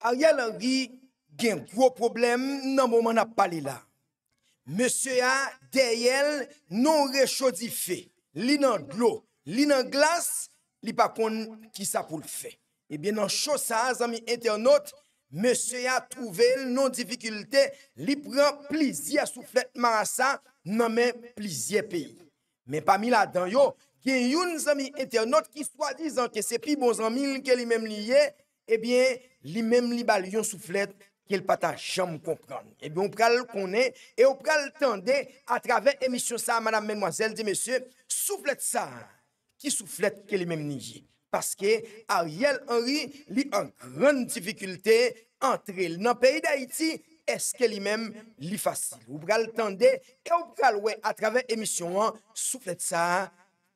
A yal an di gen kwo problem nan bo man ap pali la. Mese ya dey el non rechodife, li nan glo, li nan glas, li pa kon ki sa pou l fe. E bien nan chosa zami internet, mese ya trouvel non dificulte, li pran plizye souflet marasa nan men plizye peyi. Men pa mi la dan yo, gen yon zami internet ki swa dizan ke sepi bon zami li ke li mem liye, Ebyen, eh li mem li balyon souflet ki el patan chan mou kompran. Ebyen, eh ou pral konen, e ou pral tende atraven emisyon sa a madame menwazel di mesye, souflet sa, ki souflet ke li mem nije. Paske, Ariel Henry, li an kran dificulte antre li nan peyi da iti, eske li mem li fasil. Ou pral tende, ka ou pral we atraven emisyon an, souflet sa,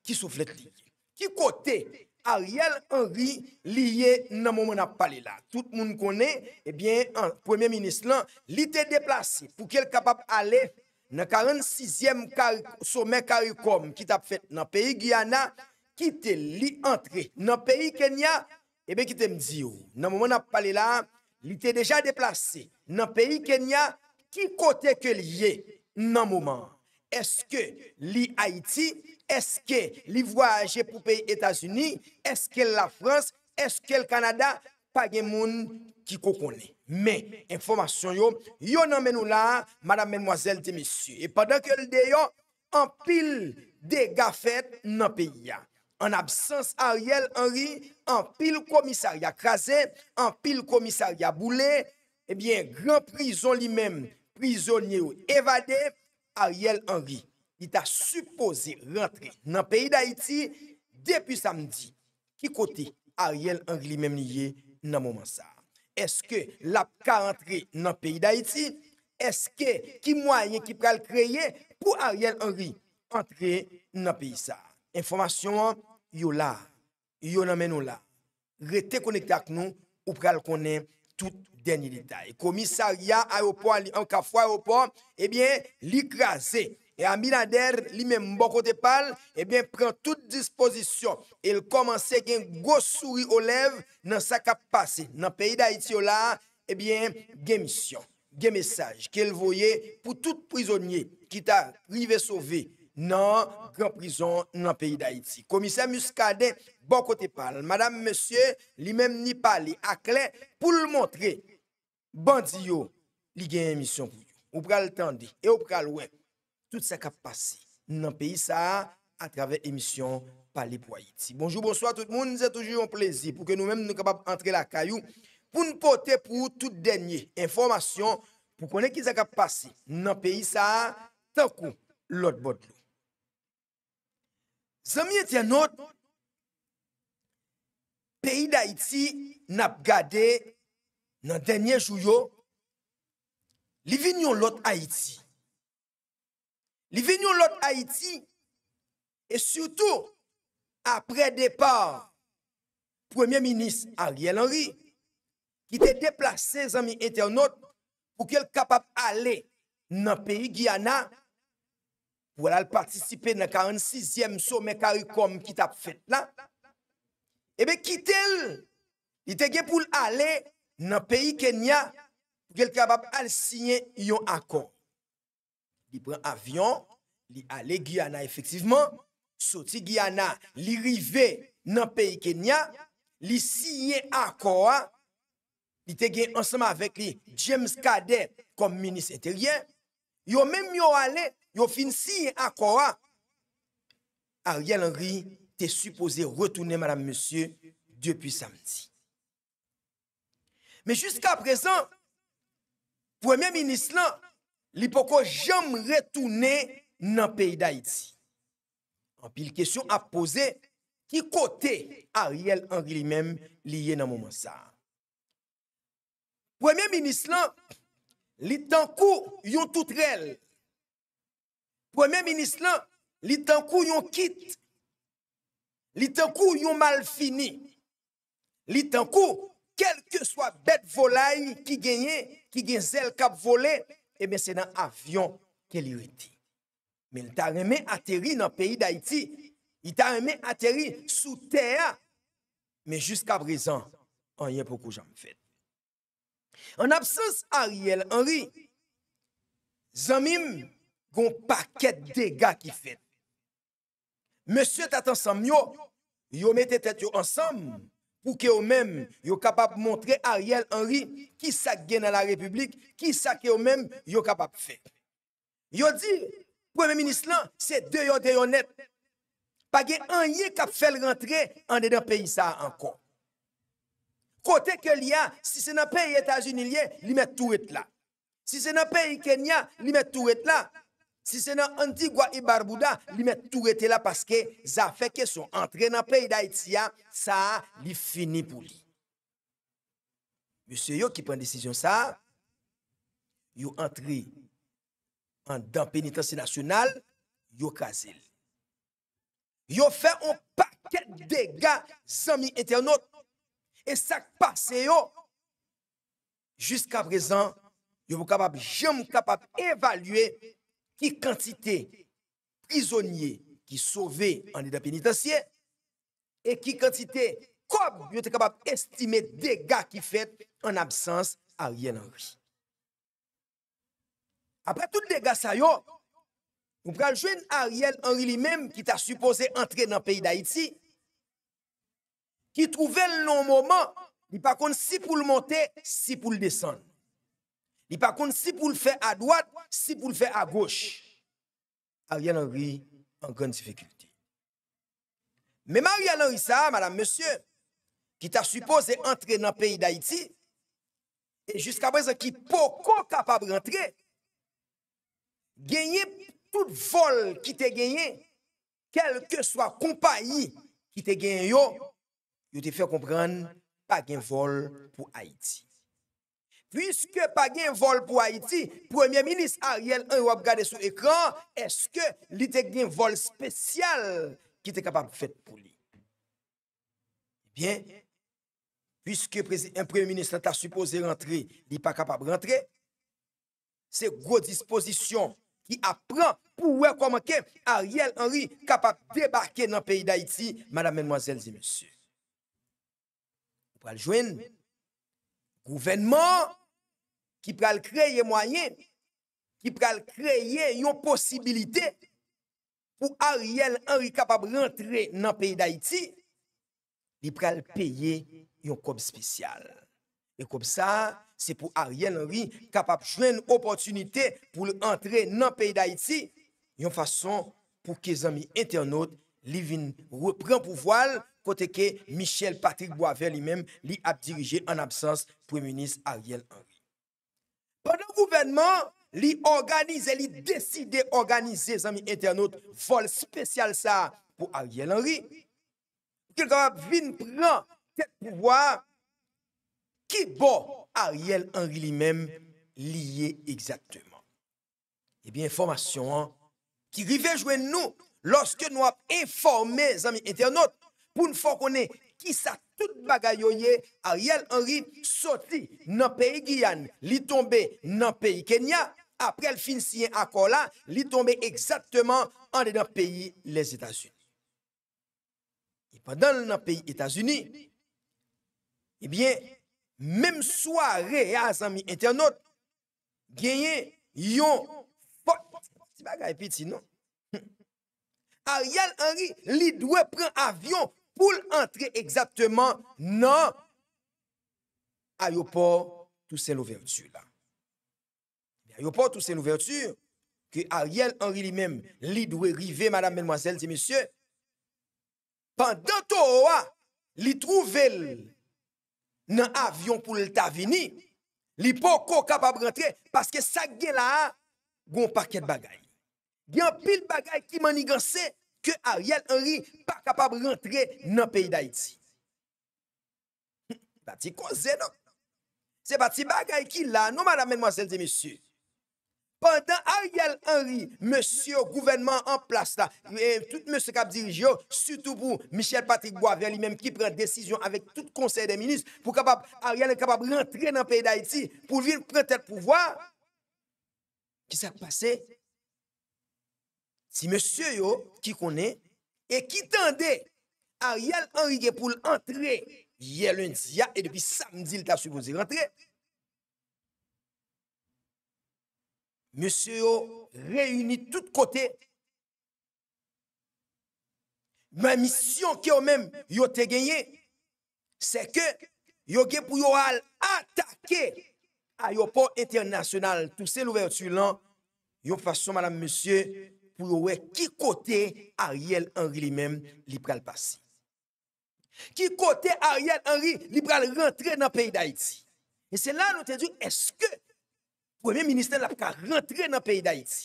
ki souflet nije. Ki kote, Ariel Henry liye nan mouman ap pale la. Tout moun kone, ebyen, an premier ministre lan, li te deplase pou ke el kapap alef nan 46e somen karikom ki tap fet nan peyi Guyana, ki te li entre. Nan peyi Kenya, ebyen ki te mdio, nan mouman ap pale la, li te deja deplase. Nan peyi Kenya, ki kote ke liye nan mouman? Eske li Haiti? Eske li vwa aje pou peyi Etasuni, eske la Frans, eske el Kanada, pa gen moun ki kokone. Men, informasyon yo, yo nan menou la, madame menmwazel te mesyu, e padan ke l deyon, an pil de gafet nan peyi ya. An absans Ariel Henry, an pil komisarya krasen, an pil komisarya boule, e eh bien, gran prizon li menm, prizonye ou evade, Ariel Henry. It a suppose rentre nan peyi da iti depi samdi ki kote Ariel Henry menm nye nan mouman sa. Eske la ka rentre nan peyi da iti? Eske ki mwanyen ki pral kreye pou Ariel Henry rentre nan peyi sa? Enfomasyon yo la, yo nanmen yo la. Retekonekta ak nou ou pral konen tout denye lita. Komisarya aropon li anka fwa aropon li graze. E Amin Adder, li men Mbokotepal, ebyen pren tout disposisyon. El komanse gen gosuri o lev nan sakap pase nan peyi d'Haïti o la, ebyen gen misyon, gen mesaj. Kel voye pou tout prizonye ki ta rive sove nan gran prizon nan peyi d'Haïti. Komisè Muskaden, Mbokotepal, madame, monsye, li men Nipali, aklen pou l'montre bandiyo li gen misyon pou yo. Ou pral tendi, ou pral wek. Tout sa kap pase nan peyi sa a travè emisyon pale pou Haiti. Bonjou, bonsoy, tout moun, nou zè toujou yon plezi pou ke nou mèm nou kapap antre la kayou. Pou nou pote pou tout denye informasyon pou konen ki sa kap pase nan peyi sa a takou lòt bot lòt. Zèmye tè not, peyi da Haiti nap gade nan denye chouyo li vin yon lòt Haiti. Li vinyon lot Haïti e soutou apre depar Premier Minis Ariel Henry ki te deplase zami eternot pou ke l kapap ale nan peyi Giana pou wala l partisipe nan 46e sou me karikom ki tap fèt la. Ebe ki tel li tege pou l ale nan peyi Kenya pou ke l kapap ale sinye yon akon. Il un avion, il il à Guyana effectivement, il Guyana, dans dans le pays Kenya, il signé à Kora. Il il allé ensemble avec James Cadet comme ministre intérieur. yo même yo il yo fin à Kora. Ariel Henry est supposé retourner, madame, monsieur, depuis samedi. Mais jusqu'à présent, premier ministre, là, li poko jam retourner dans le pays d'Haïti. En pile question à poser, qui côté Ariel Henry lui-même lié dans moment ça? Premier ministre, li tankou yon tout rel. Premier ministre, li tankou yon kit. Li tankou ont mal fini. Li tankou, quel que soit bête volaille qui gagne, qui gagne qui kap volé, Ebe se nan avyon ke li witi. Men ta reme ateri nan peyi da iti. I ta reme ateri sou teya. Men jusqu'a brezan, anye pokou janm fet. An absens Ariel Henry, zanmim gon paket dega ki fet. Mese tat ansam yo, yo mette tet yo ansam. Pou ke yo men, yo kapap montre Ariel Henry ki sa gen a la republik, ki sa ke yo men yo kapap fe. Yo di, pou eme minis lan, se deyon deyon net, pa gen anye kap fel rentre an de dan peyisa anko. Kote ke li a, si se nan pey etaj unilye, li met tou et la. Si se nan pey Kenya, li met tou et la. Si se nan anti-gwa i e barbouda, li met tou rete la paske, za feke son entre nan peyi da itia, sa li fini pou li. Mese yo ki pren desisyon sa, yo entre en dan penitansi nasyonal, yo kazel. Yo fe an paket dega 100.000 etenot, e sak pase yo. Jiska prezan, yo mou kapab jem kapab evalue ki kantite prizonye ki sove an e da penitensye, e ki kantite kom yo te kabab estime dega ki fet an absans Ariel Henry. Apre tout dega sayo, ou pral jwen Ariel Henry li menm ki ta supose entre nan peyi d'Haïti, ki trouvel non mouman ni pakon si pou l'monte, si pou l'desande. par contre, si vous le faites à droite, si vous le faites à gauche, Ariel Henry en grande difficulté. Mais Ariel Henry, ça, madame, monsieur, qui t'a supposé entrer dans le pays d'Haïti, et jusqu'à présent qui pas capable d'entrer, gagner tout vol qui t'a gagné, quel que soit compagnie qui t'a gagné, il te fait comprendre pas un vol pour Haïti. Piske pa gen vol pou Haiti, Premier Ministre Ariel Henry wap gade sou ekran, eske li te gen vol spesyal ki te kapab fèt pou li. Eh bien, piske un Premier Ministre la ta suppose rentre, li pa kapab rentre, se gwo disposisyon ki apran pou wè kwa man kem Ariel Henry kapab debarkè nan peyi d'Haiti, madame, menmoazèl, zi, monsè. Ou pral jwen, gouvenman, Ki pral kreye mwayen, ki pral kreye yon posibilite pou Ariel Henry kapap rentre nan peyi d'Haïti, li pral peye yon kob spesyal. E kob sa, se pou Ariel Henry kapap chwen opotunite pou l'entre nan peyi d'Haïti, yon fason pou ke zami internote li vin repren pou voal kote ke Michel Patrick Boisvert li menm li ap dirije an absans pou menis Ariel Henry. gouvernement li décidé li les amis internautes, internautes vol spécial ça pour Ariel Henry. qui va venir prendre pouvoir pouvoir. Qui bon Ariel Henry lui-même lié exactement. et eh bien information hein, qui rivejwen nous nous nous nous informe amis internautes pour pour fò konen qui ça tout bagay Ariel Henry sorti nan pays Guyane, li tombé nan pays Kenya, après le fin à accord là, li tombé exactement en dedans pays les États-Unis. Et pendant le pays États-Unis, eh bien, même soirée à amis internautes, gagné yon petit petit non. Ariel Henry, li doit prendre avion ou l'entre exactement nan ayopor tou sè l'ouverture la. Ayopor tou sè l'ouverture ki a riel anri li mèm li dwe rive, madame, mèlmoazel, ti mèsyè, pandan tou owa li trouvel nan avyon pou l'etavini li pou koka pa brentre paske sa gè la goun pakèd bagay. Gyan pil bagay ki manigansè ke Ariel Henry pa kapab rentre nan peyi d'Haïti. Hm, ba ti konze nou? Se ba ti bagay ki la nou, madame, menmozelle, de messieurs? Pendan Ariel Henry, monsie au gouvennement en place la, tout monsie kap dirijio, soutou pou Michel Patrick Bois, ven li menm ki pren desisyon avek tout konsey de minis, pou kapab Ariel rentre nan peyi d'Haïti, pou vin pren tel pouvoi, ki sa kpase? Si monsye yo ki konen e ki tende a yal anri ge pou l antre yel lundia ah, e depi samdil ta subonze l antre monsye yo reyuni tout kote ma misyon ki yo menm yo te genye se ke yo ge pou yo al atake a yo port internasyonal tout se l ouverture lan yo fason madame monsye pou yon wè ki kote Ariel Henry li men li pral pasi. Ki kote Ariel Henry li pral rentre nan peyi da iti. E se la nou te di, eske pou eme minister la pral rentre nan peyi da iti?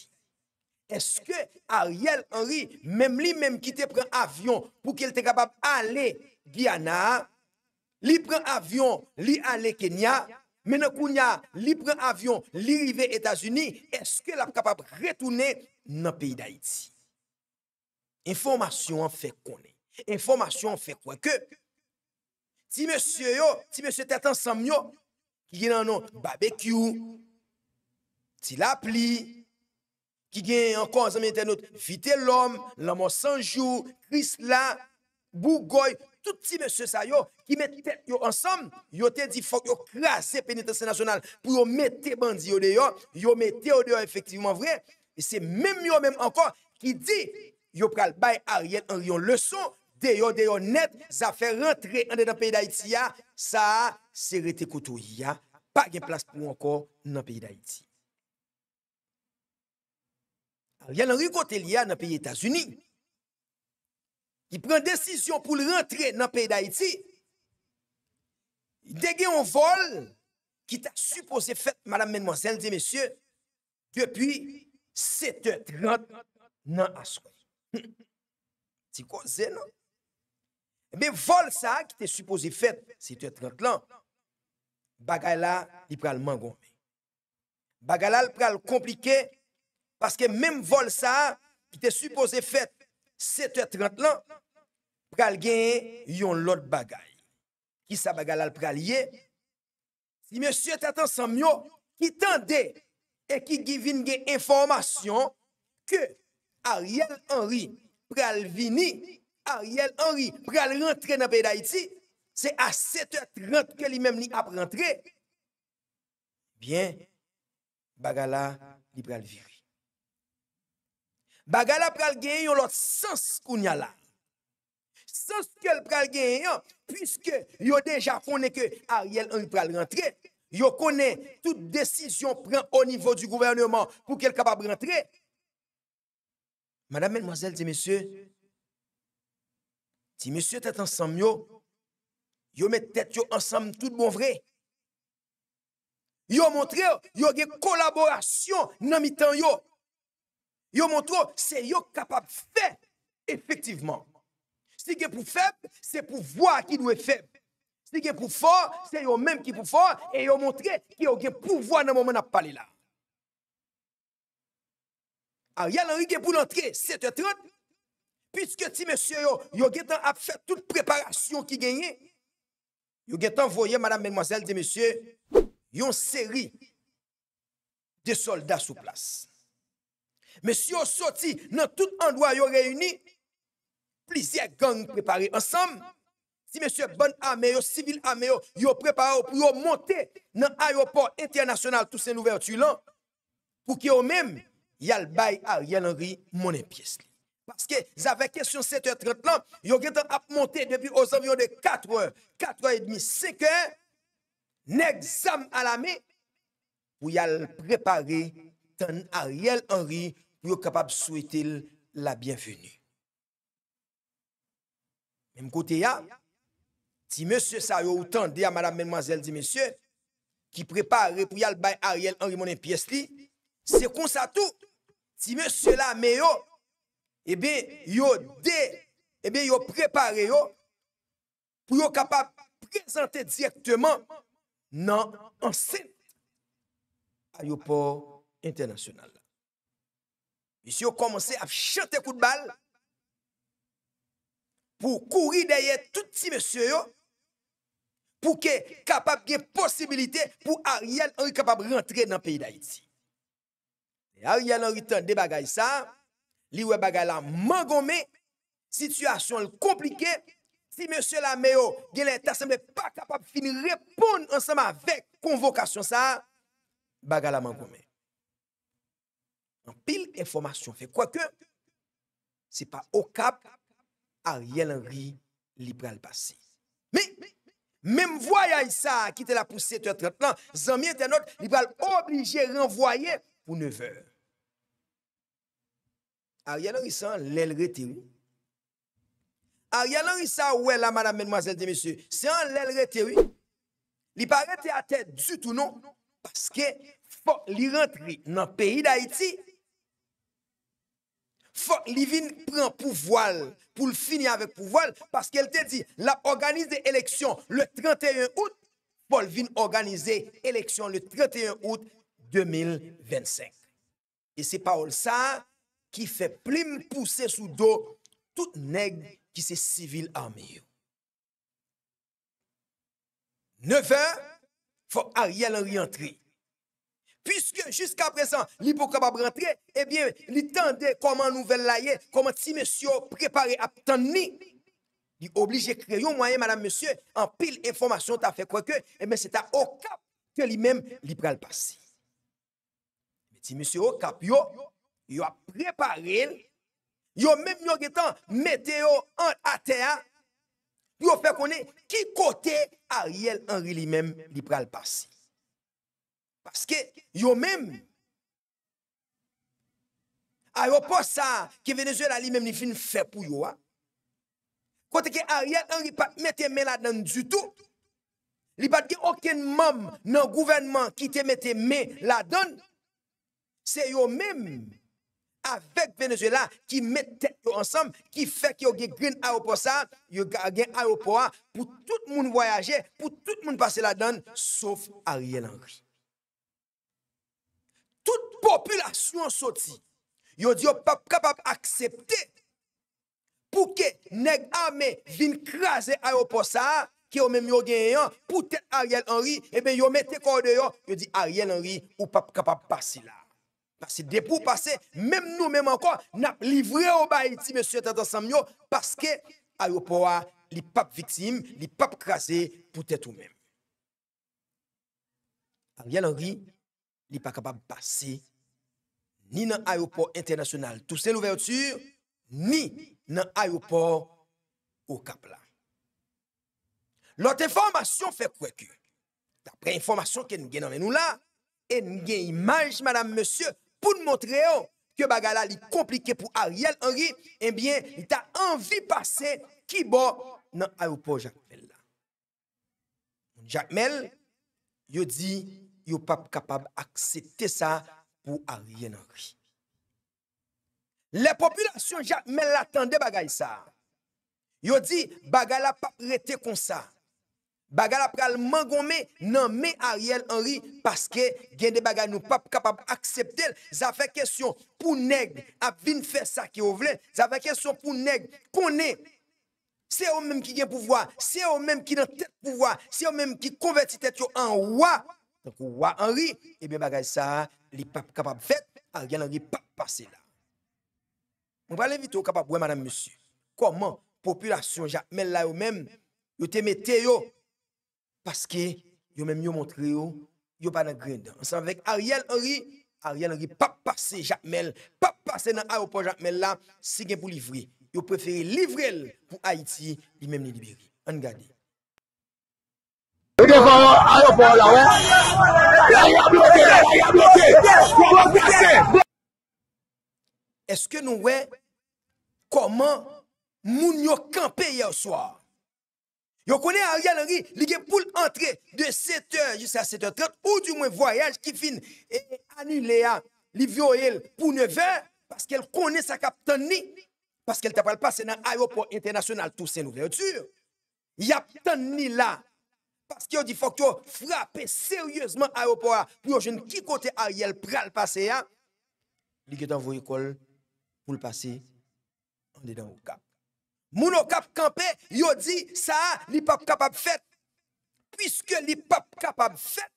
Eske Ariel Henry men li men ki te pran avyon pou ki el te kapab ale Giana? Li pran avyon li ale Kenya? Men akou nya, li pran avyon li rive Etasuni? Eske la prapab retoune dans le pays d'Haïti. Information en fait qu'on Information en fait quoi que. Si monsieur yo, si monsieur t'es ensemble yo, qui gagne un barbecue, si l'appli, qui gagne encore ensemble nom vite l'homme, l'amour sans jour, Chris la Bougoy, tout si monsieur sa yo, qui mette yo ensemble, yo te dit faut yo crasse pénitentiaire nationale pour yo mette bandi yo dehors. yo, yo mette yo effectivement vrai, E se mèm yo mèm ankon ki di yo pral bay a riyen an riyon le son de yo de yo net za fè rentre an de nan peyi da iti ya sa se rete koutou ya pa gen plas pou ankon nan peyi da iti. Riyan an riyon kote li ya nan peyi Etasuni ki pren desisyon pou l rentre nan peyi da iti de gen yon vol ki ta suppose fèt madame menmozelle di mesye depi sete trent nan asko. Ti kwa zè nan? Ebe vol sa ki te supose fèt sete trent lan, bagay la li pral mangon. Bagay la li pral komplike paske mem vol sa ki te supose fèt sete trent lan, pral genye yon lot bagay. Ki sa bagay la li pral ye, si mè sè tè tan san myo, ki tan dey, E ki givin gen informasyon ke Ariel Henry pral vini, Ariel Henry pral rentre nan pey da iti, se a 7.30 ke li mem li ap rentre, bien, bagala li pral viri. Bagala pral gen yon lot sens kou nyal la. Sens ke l pral gen yon, pwiske yon deja fonen ke Ariel Henry pral rentre, Yo connaît toute décision prend au niveau du gouvernement pour qu'elle capable rentrer. Madame, mademoiselle, et messieurs, si monsieur tête ensemble yo, yo met tête yo ensemble tout bon vrai. Yo montre yo une collaboration dans mi-temps yo. Yo montre c'est yo capable faire effectivement. Si c'est pour faible, c'est pour voir qui doit faible qui est pour fort, c'est eux même qui pour fort et vous montrez qu'il y a le pouvoir dans le moment où vous parlez là. Ariel Henry est pour l'entrée 7h30. Puisque si monsieur, vous avez fait toute préparation qui gagne, vous avez envoyé, madame, mademoiselle, dit monsieur, une série de soldats sous place. Monsieur sorti dans tout endroit a réuni, plusieurs gangs préparés ensemble si monsieur bonne armée, civil armée, yo préparé pour monter dans l'aéroport international Toussaint là pour que vous-même, y même le bail Ariel Henry mon pièce. Parce que j'avais question 7h30 là, yo ap monté depuis aux environs de 4h, 4h30, 5h n'examen à la main pour vous préparer ton Ariel Henry pour capable souhaiter la bienvenue. Même côté a Si monsye sa yo utande a madame menmazel di monsye ki prepare pou yal bay ariel an rimon en piyes li, se kon sa tou, si monsye la me yo, ebe eh yo eh de, ebe yo prepare yo, pou yo kapap prezante direktman nan ansen a yo por internasyonal. Monsye yo komanse ap chante kout bal pou kouri deye touti monsye yo pou ke kapap gen posibilite pou Ariel Henry kapap rentre nan peyi d'Haïti. E Ariel Henry ton de bagay sa, li we bagay la Mangome, situasyon l komplike, si Monsieur Lameo gen l'intersemble pa kapap finil repoun ansama vek konvokasyon sa, bagay la Mangome. An pil informasyon fe, kwa ke se pa okap Ariel Henry li pral basi. Mi! Mem voya y sa ki te la pousse te trep lan, zanmye te not li pa al oblije renvoye pou neveur. A ryanan y sa an lel rete ou? A ryanan y sa ouwe la madame menmwazel de misu, se an lel rete ou, li pa rete a te dutou nou, paske fo li rentri nan peyi da iti. Fok li vin pren pou voil pou l fini avèk pou voil paske el te di la organize eleksyon le 31 out, pol vin organize eleksyon le 31 out 2025. E se paol sa ki fe plim pouse sou do tout neg ki se sivil anmiyo. 9 an, fok a riel rientri. Piske, jiska presan, li pou ka ba brentre, ebyen, eh li tende koman nouvel la ye, koman ti mesyo prepare ap tan ni. Li oblije kreyon mwayen, madame mesyo, an pil informasyon ta fe kweke, ebyen, eh se ta okap te li men li pral pasi. Ti mesyo okap yo, yo ap prepare, yo men yo getan meteo an atea, yo fe konen ki kote a riel an rili men li pral pasi. Parce que vous-même, aéroport ça, que Venezuela lui-même fait pour vous. Quand hein. que Ariel Henry pas mette main la dedans du tout. Il n'y a pas aucun membre dans le gouvernement qui te mette main là-dedans. C'est yo même avec Venezuela qui mettent tête ensemble, qui fait qu'il y a un aéroport ça, yo pour tout le monde voyager, pour tout le monde passer la donne, sauf Ariel Henry. Populasyon soti yo di yo pap kapab aksepte pou ke neg ame vin krasi ayopo sa ki yo menm yo genyen pou tet Ariel Henry. Ebe eh yo mette korde yo yo di Ariel Henry ou pap kapab pasi la. Pasi depou, pasi, menm nou menm ankon nap livre ou bayi ti mè syetat ansam yo paske ayopo wa li pap viktime, li pap krasi pou tet ou menm. Ni nan ayopor internasyonal tou se l'ouverture, ni nan ayopor ou kapla. Lote informasyon fe kwek yo. Dapre informasyon ke nge nan menou la, e nge imaj madame monsye pou n'montre yo oh, ke bagala li komplike pou Ariel Henry, enbyen, eh li ta anvi pase ki bo nan ayopor Jacques Melle la. Jacques Melle yo di yo pap kapab akse te sa pou a riyen an ri. Le populasyon jatmen latande bagay sa. Yo di, bagay la pap rete kon sa. Bagay la pral man gome nan me a riyen an ri paske gen de bagay nou pap kapab akseptel. Zafè kèsyon pou neg ap vin fè sa ki yo vle. Zafè kèsyon pou neg kon ne. Se yo menm ki gen pouvoi, se yo menm ki nan tèt pouvoi, se yo menm ki konverti tèt yo an wwa. Wwa an ri, ebe bagay sa ha. n'est pas capable fait Ariel Henry pas passé là on va vite au capable madame monsieur comment population Jacmel là eux-mêmes yo te mette yo parce que yo même yo montré yo yo pas dans s'en ensemble avec Ariel Henry Ariel Henry pas passé Jacmel pas passé dans aéroport Jacmel là si pour livrer yo préféré livrer pour Haïti lui même libérer on regarde est-ce que nous, voyons comment nous yo campé hier soir? Yo connaissez Ariel Henry, il est pour entrer de 7h jusqu'à 7h30, ou du moins voyage qui finit et annulé à pour 9h, parce qu'elle connaît sa captanie parce qu'elle t'a pas passé dans l'aéroport international Toussaint Louverture. Il y a là Paske yo di fok yo frape seryezman ayopo a, pou yo jen ki kote a yel pral pase a, li gen dan voun ekol pou l'pase, an de dan wou kap. Moun wou kap kampe, yo di sa li pap kapap fet, pwiske li pap kapap fet,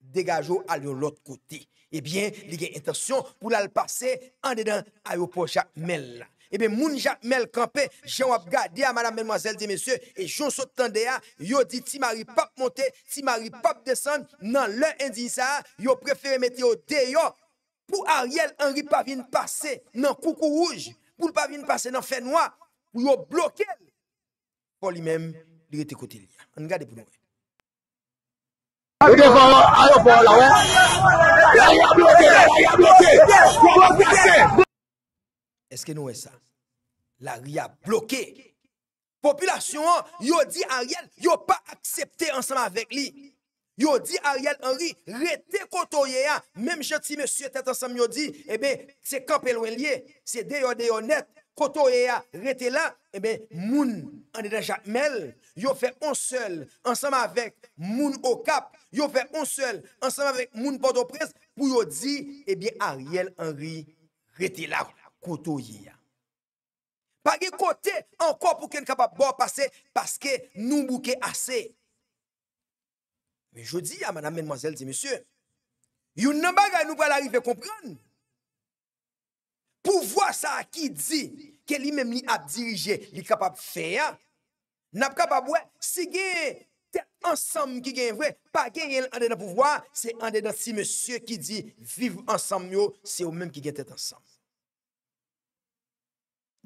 degajo al yo lot kote. E eh bien, li gen intasyon pou lal pase, an de dan ayopo cha mel. Ebe eh moun jatmel kampe, jen wap gade a madame menmwazel di mesye, e jonsotan de a, yo di ti mari pap monte, ti mari pap desan, nan le indi sa bon, a, yo prefere mette yo de yo. Pou a riel anri pa vin pase nan koukou rouge, pou l pa vin pase nan fenwa, pou yo bloke, pou li menm direte kote li. An gade pou moun. La yon bloke, la yon bloke, la yon bloke, la yon bloke, la yon bloke. Est-ce que nous est ça? La a bloqué. Population, yo dit Ariel, yo pas accepté ensemble avec lui. Yo dit Ariel Henry, rete kotoye hein. ya, même gentil monsieur tête ensemble yo dit, eh bien, c'est campé loin lié, c'est de yon net, kotoye ya, rete là, eh bien, moun, en dedans Jacques yo fait un seul, ensemble avec moun au cap, yo fait un seul, ensemble avec moun Port-au-Prince, pour yo dit, eh bien, Ariel Henry, rete là. koto yi ya. Pa ge kote anko pou ken kapap bo pase, paske nou bouke ase. Me jodi ya, madame, menmozelle, di monsye, yon nan bagay nou pralari fe kompran. Pouvo sa ki di ke li menm li ap dirije, li kapap fe ya, nap kapap we, si ge te ansam ki gen vwe, pa gen gen an de nan pouvo, se an de nan si monsye ki di, viv ansam yo, se ou menm ki gen te ansam.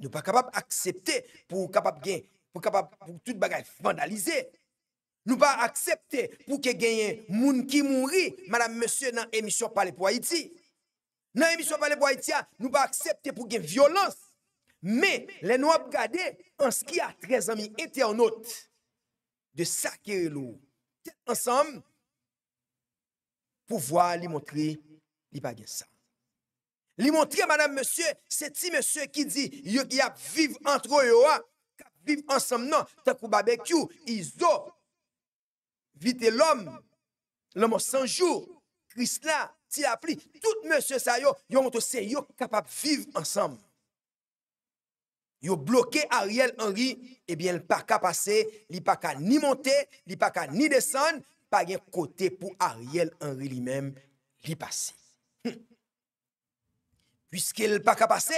Nou pa kapap aksepte pou kapap gen, pou kapap pou tout bagay vandalize. Nou pa aksepte pou ke gen yon moun ki moun ri, madame monsie nan emisyon pale pou Haiti. Nan emisyon pale pou Haiti, nou pa aksepte pou gen violans. Me, le nou ap kade, anski a trez ami ete anot, de sa kere lou. Te ansam pou vwa li motri li bagay sa. Li montre madame monsieur, c'est ti monsieur qui dit yo y a vivre entre eux. Ah, vivre ensemble non, tant kou barbecue, iso. Vite l'homme, l'homme sans jour, Christ là, ti tout tout monsieur sa yo, yo montre c'est yo capable vivre ensemble. Yo bloqué Ariel Henry, eh bien, il pas qu'à passer, il pas qu'à ni monter, il pas qu'à ni descendre, pas un côté pour Ariel Henry lui-même, il passe. Hm. Puske l pa kapase,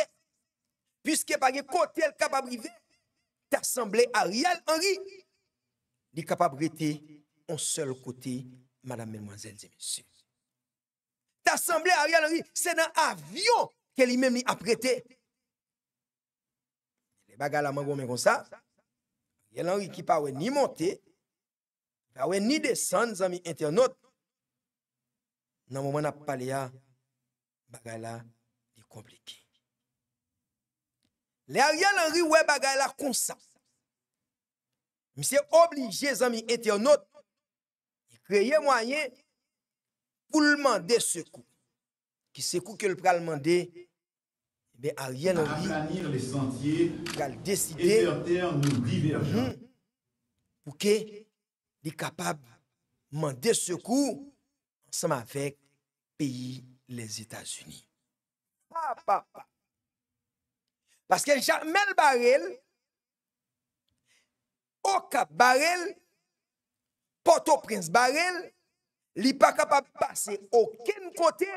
puske pa ge kote l kapabrive, ta asemble a riyal anri, li kapabrite an sol kote madame menmwazel zemisye. Ta asemble a riyal anri, se nan avyon ke li menm ni aprete. Le bagay la man gome kon sa, yel anri ki pa we ni monte, pa we ni desen zan mi ente anot, nan mouman ap pale ya, bagay la Lè alyen anri wè bagay la konsa, mi se oblige zan mi ete anot, ki kreye mwayen pou l'mande sekou. Ki sekou ke l pral mande, be alyen anri pral deside hmm. pou ke li kapab mande sekou saman fek peyi les Etats-Unis. Paske Jamel Barrel, Okap Barrel, Porto Prince Barrel, li pa kapab pase oken kote,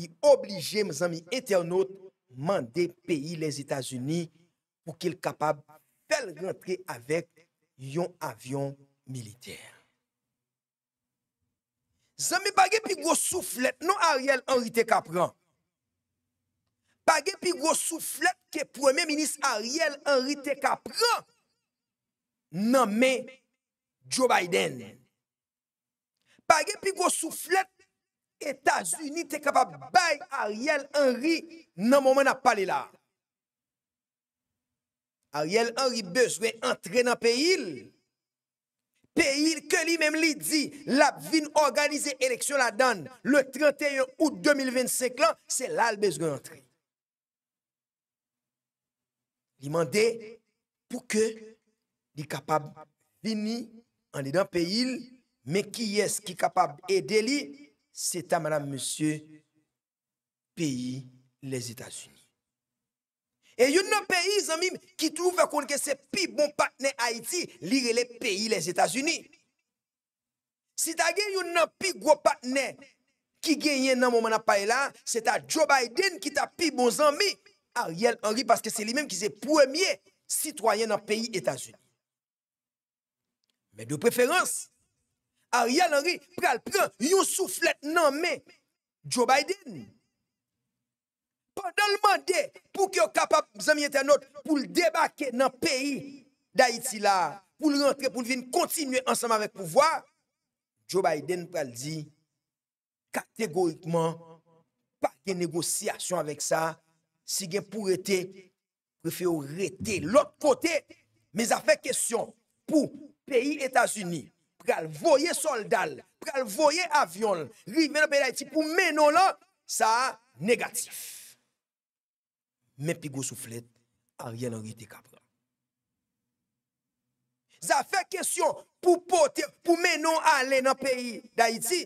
li oblije mizami eternote mande peyi les Etats-Unis pou ki l kapab tel rentre avek yon avyon militer. Zami bagye pi gwo souflet, nou a riel enri te kapran. Page pi gwo souflet ke premier minis Ariel Henry te kapran nan men Joe Biden. Page pi gwo souflet Etats-Unis te kapap bay Ariel Henry nan moumen ap pale la. Ariel Henry bezwe entre nan peyil. Peyil ke li mem li di la vin organize eleksyon la dan le 31 ao 2025 lan se la l bezwe entre. Dimande pou ke li kapab vini ane dan peyil me ki yes ki kapab ede li, se ta madame monsye peyi les Etats-Unis. E yon nan peyi zanmim ki tou ve konke se pi bon patne Haiti li re le peyi les Etats-Unis. Si ta gen yon nan pi gwo patne ki gen yen nan mouman apay la, se ta Joe Biden ki ta pi bon zanmi. Ariel Henry, parce que c'est lui-même qui est le premier citoyen dans le pays états-un. Mais de préférence, Ariel Henry, pral pran, yon soufflette nanmè, Joe Biden, pas dans le monde, pour qu'il soit capable, mes amis internautes, pou le débarquer dans le pays d'Haïti-là, pou le rentrer, pou le venir continuer ensemble avec le pouvoir, Joe Biden pral dit, kategoriquement, pas qu'il y ait négociation avec ça, si gen pou rete, pou fe ou rete lop kote, men zafèk kesyon pou peyi Etasuni, pral voye soldal, pral voye avyon, ri men an peyi da iti pou menon la, sa negatif. Men pi gosou flet, a rien an rete kap la. Zafèk kesyon pou poter, pou menon ale nan peyi da iti,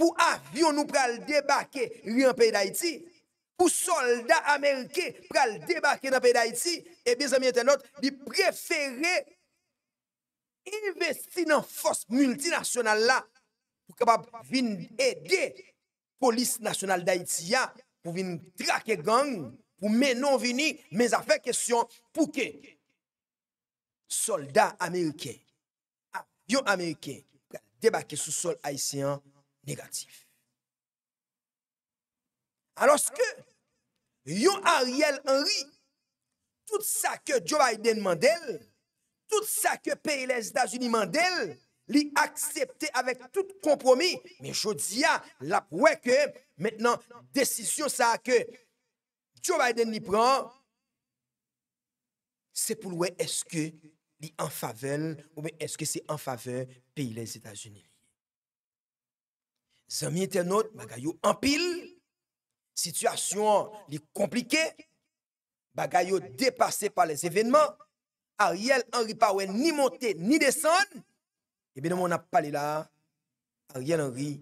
pou avyon nou pral debake, ri an peyi da iti, pou soldat Amerike pral debake nan paye d'Haïti, e eh bezèmye tenot, bi preferè investi nan fos multinasyonal la pou kapab vin edè polis nasyonal d'Haïti ya pou vin trake gang pou men non vini, men zafè kèsyon pou ke soldat Amerike a pyo Amerike pral debake sou sol Haïtien negatif. Anoske yon Ariel Henry, tout ça que Joe Biden mandel, tout ça que pays les États-Unis mandel, li accepté avec tout compromis. Mais je dis la que maintenant, décision ça que Joe Biden li prend, c'est pour ou est-ce que li en faveur ou est-ce que c'est en faveur pays les États-Unis. Zami internautes, bagayo en pile situation est compliquée, bagayo dépassé par les événements, Ariel Henry Powell ni monter ni descendre, et bien, on a parlé là, Ariel Henry,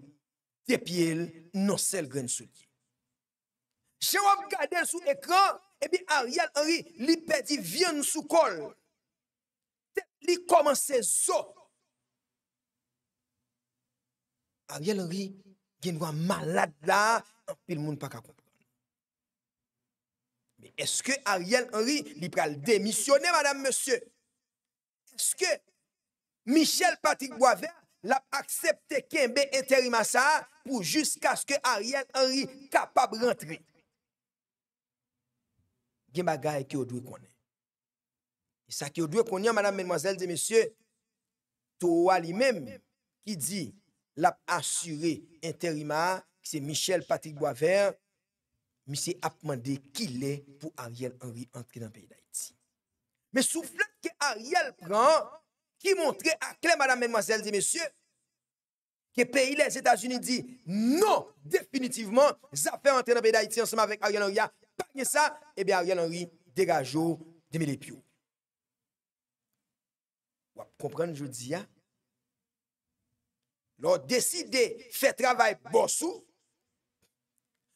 des pieds, non seul grain soulier. Je regarde sous l'écran, et bien, Ariel Henry, il perdit vient sous col. Il commence zo. Ariel Henry, il est malade là, anpil moun pa ka kompon. Eske Ariel Henry li pral demisyonè, madame, monsye? Eske Michel Patrick Boisvert l ap aksepte kenbe enteri massah pou jiska ske Ariel Henry kapab rentre? Gen bagay ki odwe konen. Sa ki odwe konen, madame, menmoazel, de monsye, tou wali menm ki di l ap asyre enteri massah se Michel Patrick Boisvert, mi se apmande ki le pou Ariel Henry antre nan peyi d'Haïti. Me souflèk ki Ariel pran, ki montre akle, madame, menmozelle, di mesye, ki peyi les Etats-Unis di, non, definitivman, zafè antre nan peyi d'Haïti ansama vek Ariel Henry a pagnè sa, ebe eh Ariel Henry dega jò, deme le piyo. Wap, kompran nou jò di ya? Lò deside, fè travèl bò souf,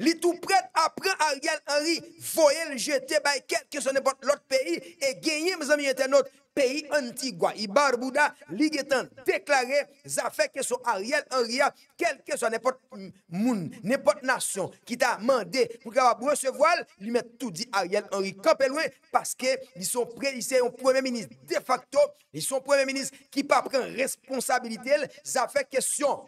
Li tout prêt à prendre Ariel Henry, voyer le jeter par quelque ce n'importe l'autre pays et gagner, mes amis internautes, pays Antigua. Et Barbuda, li déclaré, ça fait que Ariel Henry, quel que soit n'importe monde, n'importe nation qui t'a demandé pour recevoir, lui met tout dit Ariel Henry. Campé loin parce que ils sont prêts, ils sont premier ministre de facto, ils sont premier ministre qui pas prend responsabilité, ça fait question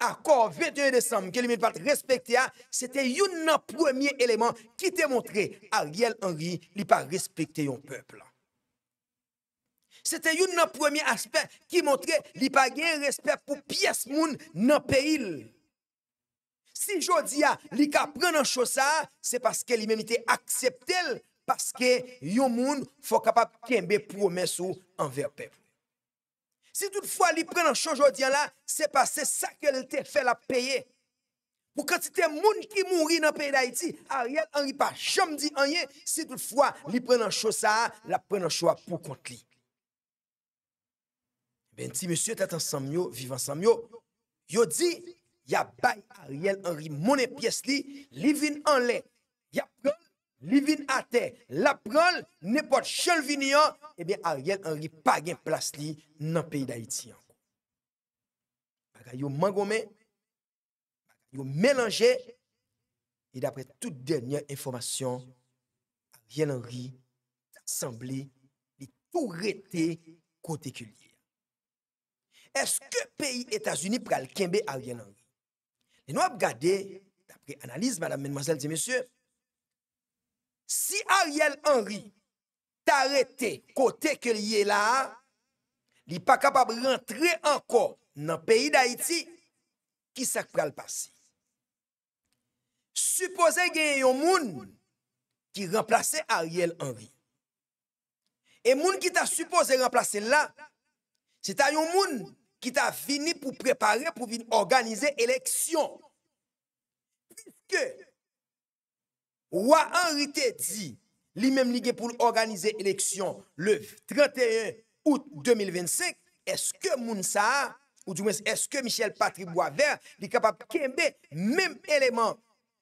accord 21 décembre que lui pas respecté hein, c'était un premier élément qui te montré Ariel Henry n'a pas respecté un peuple c'était un premier aspect qui montrait n'a pas gain respect pour pièce monde dans pays si dis li ka prendre en chose c'est parce que lui accepté parce que yon moun faut capable kembe promesse envers peuple Si tout fwa li pren an chou jodi an la, se pa se sa ke le te fe la peye. Pou kantite moun ki moun ri nan peye da iti, Ariel Henry pa jom di anye. Si tout fwa li pren an chou sa a, la pren an chou a pou kont li. Benti monsye tatan samyo, vivan samyo, yo di, ya bay Ariel Henry moun e piyes li, li vin an le. li vin ate, la pral, nepot chal vinian, ebe Ariel Henry pa gen plas li nan peyi da iti an. Paga yo man gome, yo menanje, e dapre tout denye informasyon, Ariel Henry sanbli li tou rete kote kulie. Eske peyi Etasuni pral kenbe Ariel Henry? E nou ap gade, dapre analiz madame menmansel di mesye, Si Ariel Henry t'arete kote ke liye la, li pa kapab rentre anko nan peyi da iti ki sak pral pasi. Supose gen yon moun ki remplace Ariel Henry. E moun ki ta supose remplace la, se ta yon moun ki ta vini pou prepare pou vin organize eleksyon. Pi ke Ouwa an rite di, li menm li gen pou l'organize eleksyon le 31 oute 2025, eske moun sa a, ou di wens eske Michel Patry-Boivin li kapab kembe menm eleman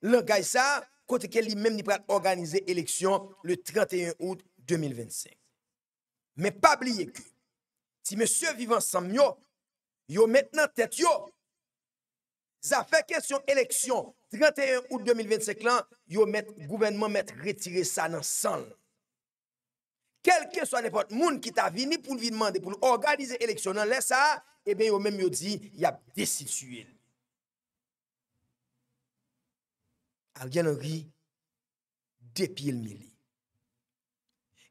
l'angay sa a, kote ke li menm li pral organize eleksyon le 31 oute 2025. Me pab li yeke, ti mese vivan sam yo, yo menm nan tet yo. Zafè kèsyon eleksyon, 31 oute 2025 lan, yo mèt, gouvenman mèt retire sa nan san. Kèl kèsyon nè pot moun ki ta vini pou l'vidmande, pou l'organize eleksyon nan lè sa, e eh ben yo mèm yo di, yap desituil. Al genon ri, depil mili.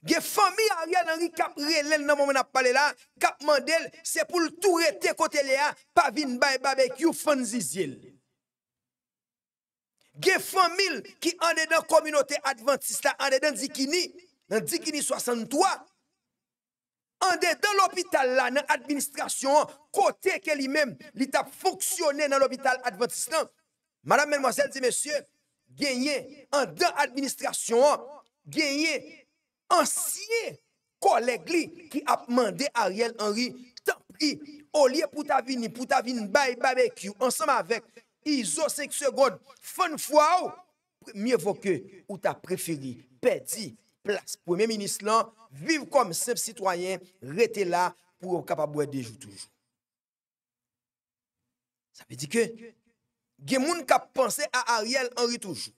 Ge fami a ria nan ri kap relen nan momen ap pale la, kap mandel, se pou l tou rete kote le a, pa vin bay babek yu fan zizil. Ge famil ki ane dan kominote Adventistan, ane dan Dikini, nan Dikini 63, ane dan lopital la nan administrasyon an, kote ke li men, li ta foksyone nan lopital Adventistan. Madame, menmwazel, di mesye, genye, ane dan administrasyon an, genye, ansye kolek li ki ap mande Ariel Henry, ta pri o liye pou ta vini, pou ta vini baye babek you, ansanm avèk, i zo sek se god, fèn fwa ou, mye vokè ou ta preferi, pèdi, plas, pou mè minis lan, viv kòm sep sitwayen, rete la pou kapabwè de joutoujou. Sa pe di ke, gen moun kap panse a Ariel Henry toujou,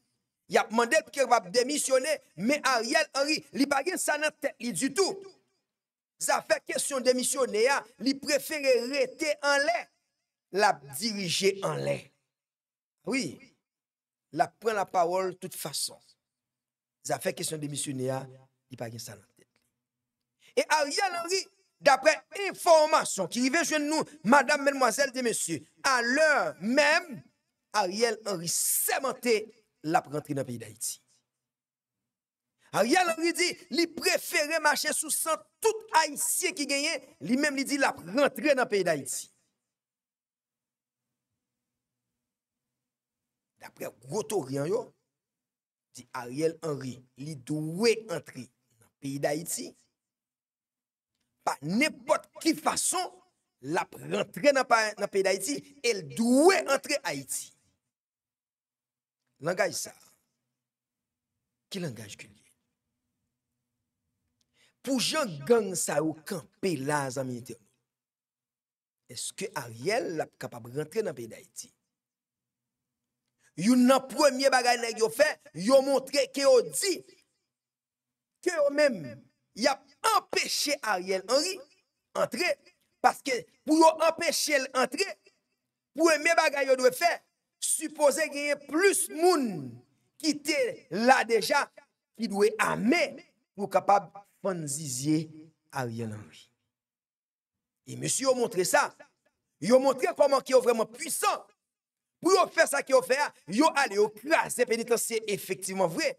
Il a demandé qu'il démissionner, mais Ariel Henry, il n'a pas ça dans tête du tout. Ça fait question de démissionner, hein. il préfère rester en l'air, la diriger en l'air. Oui, la prend la parole de toute façon. Ça fait question de démissionner, hein. il n'a pas ça dans tête. Et Ariel Henry, d'après information qui vient chez nous, madame, mademoiselle et messieurs, à l'heure même, Ariel Henry monté. la prentre nan peyi d'Haïti. Ariel Henry di, li prefere mache sou san tout Haïtien ki genyen, li menm li di la prentre nan peyi d'Haïti. D'apre Grotto Rian yo, di Ariel Henry, li dwe entre nan peyi d'Haïti, pa nepot ki fason, la prentre nan peyi d'Haïti, el dwe entre Haïti. Langaj sa, ki langaj ki liye? Pou jan gen sa ou kan pe la zanmine te ou, eske Ariel kapab rentre nan pey da iti? You nan premye bagay la yo fe, yo montre ke yo di, ke yo men, ya empeshe Ariel Henry, entre, paske pou yo empeshe el entre, premye bagay yo doye fe, supposé gagner plus de monde qui était là déjà, qui doit armer pour capable de faire Ariel Henry. Et monsieur a montré ça. Il a montré comment il est vraiment puissant. Pour faire ça qu'il a fait, il allé au craser C'est effectivement vrai.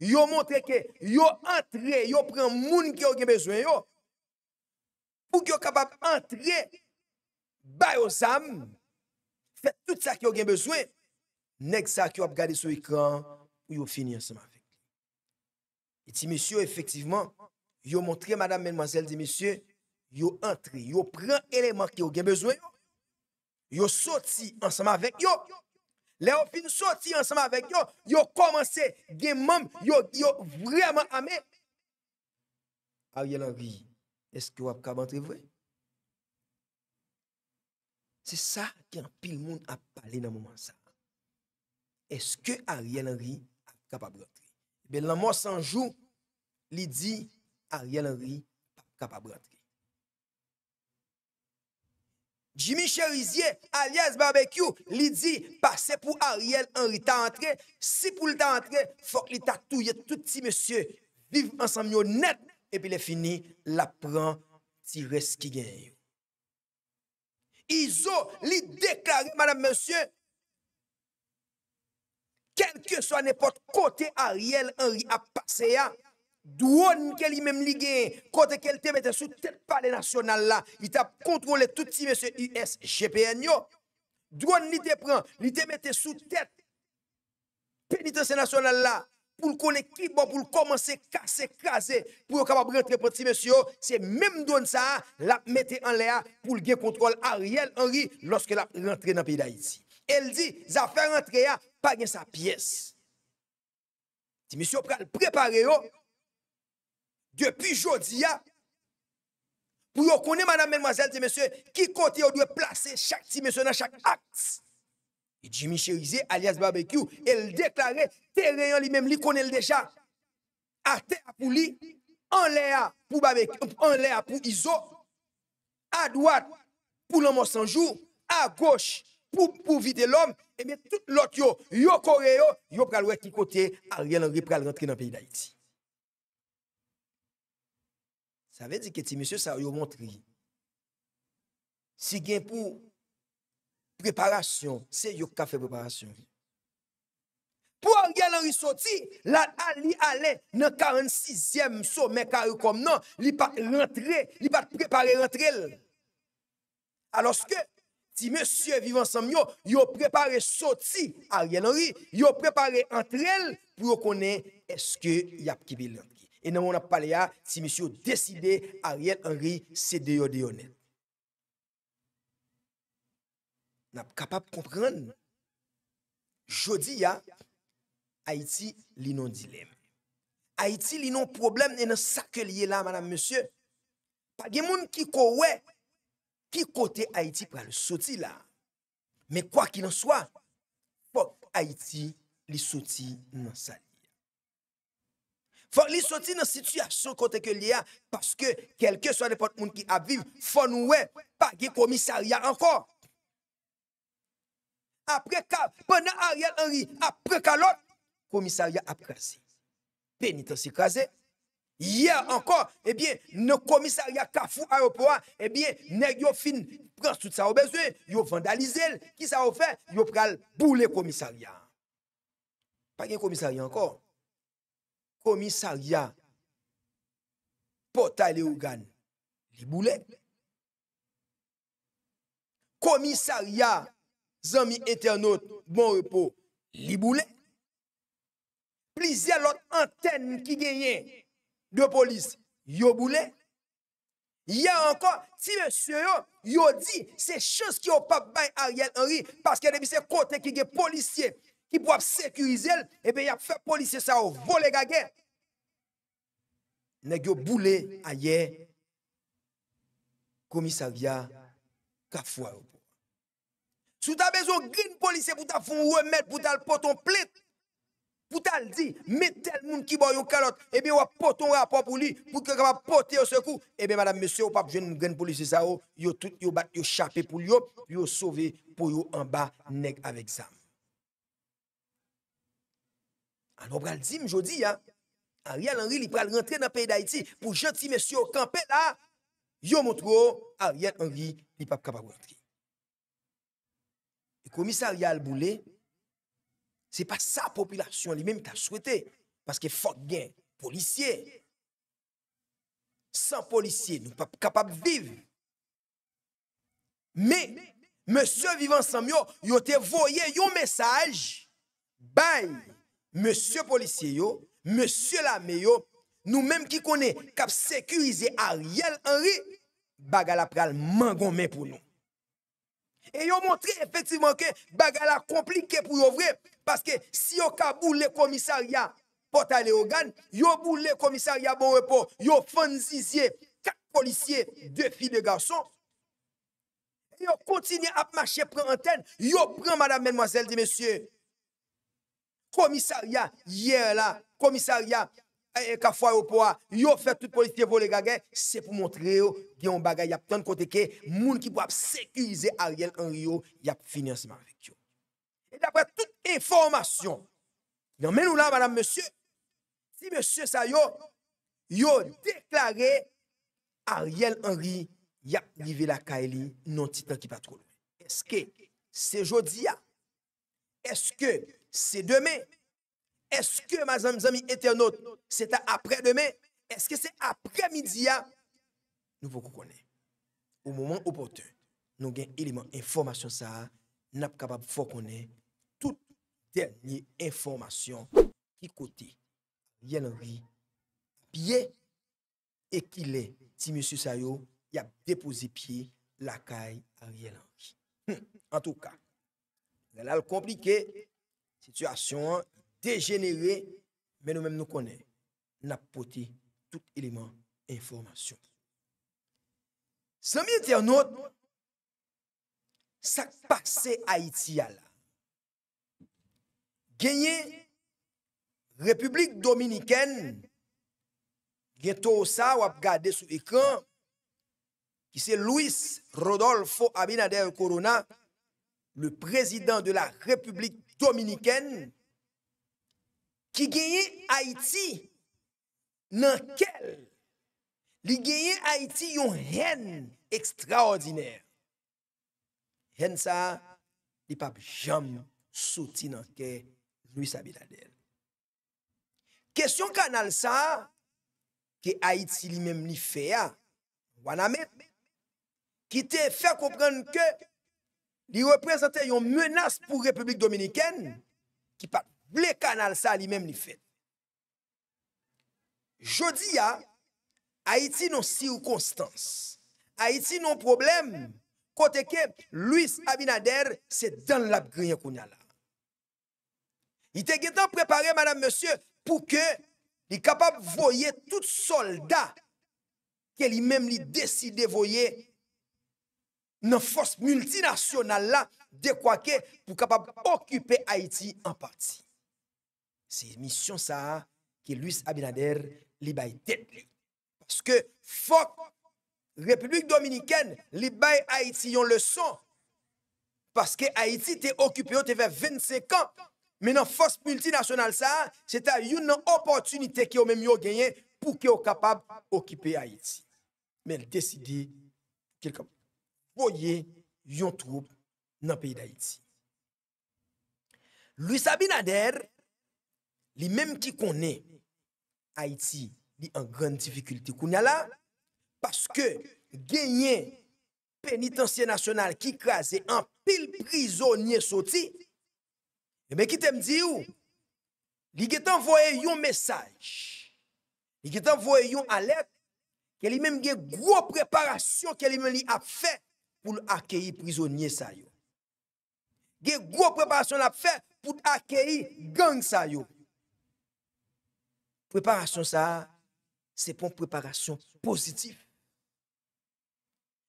Il a montré que il entré, il prend monde qui a besoin yo. Pour qu'il capable d'entrer, bah aux âmes fait tout ça qui a besoin. Nèg ça qui a regardé sur l'écran pour fini ensemble avec Et si monsieur, effectivement, vous montré madame, mademoiselle, dit monsieur, yo entré, yo prend élément qui a besoin, vous sorti ensemble avec vous, Les fin sorti ensemble avec yo, vous commencé, vous, vraiment amé. Ariel Henry, est-ce que vous avez entrer vrai? Se sa ki an pil moun ap pale nan mouman sa. Eske Ariel Henry a kapabratre? Eh Bel nan moun sanjou, li di Ariel Henry pa kapabratre. Jimmy Cherizier alias Barbecue li di, pase pou Ariel Henry ta antre, si pou li ta antre, fok li ta touye touti monsye, viv ansam nyo net, epi le fini la pran ti reski genyo. Iso li déclaré, madame, monsieur, quel que soit n'importe côté, Ariel Henry a à, ah, drone douane qu'elle même ligue côté qu'elle te mette sous tête palais national là il t'a contrôlé tout petit monsieur US GPN yo douane li te prend il te mettait sous tête pénitentiaire national là pour le connaître bon, pour le commencer à casser, craser, pour être capable de rentrer pour petit monsieur, c'est même donne ça, la mettre en l'air pour le contrôle Ariel Henry lorsque la rentré dans le pays d'Haïti. Elle dit, ça fait rentrer ah, pas sa pièce. Ti monsieur pral préparé oh. depuis jeudi, ah, pour qu'on madame mademoiselle dit monsieur qui côté on doit placer chaque petit monsieur dans chaque acte. Et Jimmy Cherizé, alias Barbecue, elle déclarait, terrain lui-même, lui connaît déjà. À terre pour lui, en l'air pour barbecue, euh, en l'air pour ISO, à droite pour l'homme sans jour, à gauche pour, pour vider l'homme, et bien tout l'autre, yo, yo Corée, yo, yo pral qui côté, Ariel Henry pral rentrer dans le pays d'Haïti. Ça veut dire que si monsieur ça yo montre, si bien pour Preparasyon, se yo kafe preparasyon. Po a rgen anri soti, la li ale nan 46e mso me karikom nan, li pa rentre, li pa prepare rentrel. Aloske, ti msye vivansam yo, yo prepare soti a rgen anri, yo prepare rentrel pou yo konen eske yap ki bilan ki. E nan moun ap pale ya, ti msye yo deside a rgen anri se deyo deyonen. N ap kapap kompren. Jodi ya, Haiti li non dilem. Haiti li non problem e nan sak ke liye la, madame, monsieur. Pagye moun ki kowe, ki kote Haiti pral soti la. Me kwa ki nan swa, pok Haiti li soti nan sali. Fok li soti nan situasyon kote ke liya, paske kelke swa de pot moun ki aviv, fon wè, pagye komisaryan ankon. apre ka pwene Ariel Henry, apre ka lot, komisarya ap krasi. Peniten si krasi. Yer ankon, ebyen, eh nou komisarya ka fwou a yo pouwa, ebyen, eh nèk yo fin, pran sout sa yo bezwe, yo vandalize l, ki sa yo fe, yo pral boule komisarya. Pa gen komisarya ankon, komisarya pota le ougan, li boule. Ebyen, komisarya Zan mi ete anot bon repo li boulè. Plizè lòt antenn ki genye de polis yo boulè. Yè ankon, ti mè sè yo, yo di se chòs ki yo pa bèn a riyèl anri. Paskè de mi se kontè ki genye polisye ki pou ap sekurizèl, e bè ya fè polisye sa yo volè gage. Nèk yo boulè a yè komisarya kap fwa oub. Sou ta bezon grin polise pou ta foun remet pou ta l'poton plit. Pou ta l'di, metel moun ki bon yon kalot, ebe eh wap poton rapa pou li, pou ke kama pote yon sekou. Ebe eh madame mesye ou pap jen yon grin polise sa ou, oh. yon tout yon bat yon chapet pou oh. yon, yon sove pou yon anba neg avèk zan. An ou pral di mjodi ya, a riyal anri li pral rentre nan pey da iti pou janti mesye ou kampe la, yon moutro a riyal anri li pap kama kwa rentre. E komisaryal boule, se pa sa popilasyon li menm ta souwete. Paske fok gen, polisye. San polisye nou kapap viv. Me, monsye vivan san myo, yo te voye yo mesaj. Bay, monsye polisye yo, monsye la me yo, nou menm ki kone kap sekurize a riyel anri. Bagalapral mangon men pou nou. Et ont montré effectivement que bagala compliqué pour yo vrai. Parce que si yo ka le commissariat porte au gan, yo boule le commissariat bon repos, yo fanzizier, quatre policiers, deux filles de garçons. ont continue à marcher pour antenne, yo prend madame, mademoiselle de monsieur. Commissariat hier là, commissariat e ka fwa yo pou a, yo fè tout politik pou le gage, se pou montre yo diyon bagay yap tan kote ke, moun ki pou ap sekulize Ariel Henry yo yap finansman vek yo. E dapre tout informasyon, yon men nou la, madame, monsieur, si monsieur sa yo, yo deklare Ariel Henry yap li ve la ka e li, non titan ki patrou. Eske, se jodi ya, ah? eske, se demen, Eske ma zami zami ete anot? Seta apre demen? Eske se apre midya? Nou fokou konen. Ou mouman opote, nou gen eleman informasyon sa, nap kapab fokou konen, tout denye informasyon ki kote, yen anri, piye, e ki le, ti monsi sa yo, yap depozi piye, lakay a yen anki. En tou ka, le lal komplike, situasyon an, degenere, men nou men nou konen, nap poti tout eleman informasyon. Sanbite anot, sakpakse Haitia la, genye Republik Dominiken, genye Tosa wap gade sou ekran, ki se Louis Rodolfo Abinader Corona, le prezident de la Republik Dominiken, Ki geye Haiti nankel li geye Haiti yon hen ekstraordinèr. Hen sa, li pap jom soti nanke luis abiladel. Kesyon kanal sa, ki Haiti li menm li feya, waname, ki te fe kompren ke li reprezentè yon menas pou Republik Dominiken ki pat Ble kanal sa li men li fet. Jodi ya, Haiti non sirkonstans. Haiti non problem, kote ke Luis Abinader, se dan lab griye kounya la. I te gen tan prepare, madame, monsieur, pou ke li kapab voye tout soldat ke li men li deside voye nan fos multinasyonal la de kwa ke pou kapab okype Haiti en parti. Se misyon sa, ki Louis Abinader li bayite. Se ke fok Republik Dominikène, li bay Haiti yon le son, paske Haiti te okupe yo te ve 25 an, menan fos multinasyonal sa, se ta yon nan opotunite ki yo menmyo genyen pou ki yo kapab okupe Haiti. Men deside, pou ye yon troub nan peyi d'Haiti. Louis Abinader, Li menm ki konen Haiti li an gran Difikulti koun ya la Paske genyen Penitensye nasyonal ki krasen An pil prizonye soti E men ki te mdi ou Li get anvoye yon Mesaj Li get anvoye yon alep Ke li menm ge gro preparasyon Ke li menm li ap fe Poul akeyi prizonye sa yo Ge gro preparasyon ap fe Poul akeyi gang sa yo Préparation ça, c'est pour une préparation positive.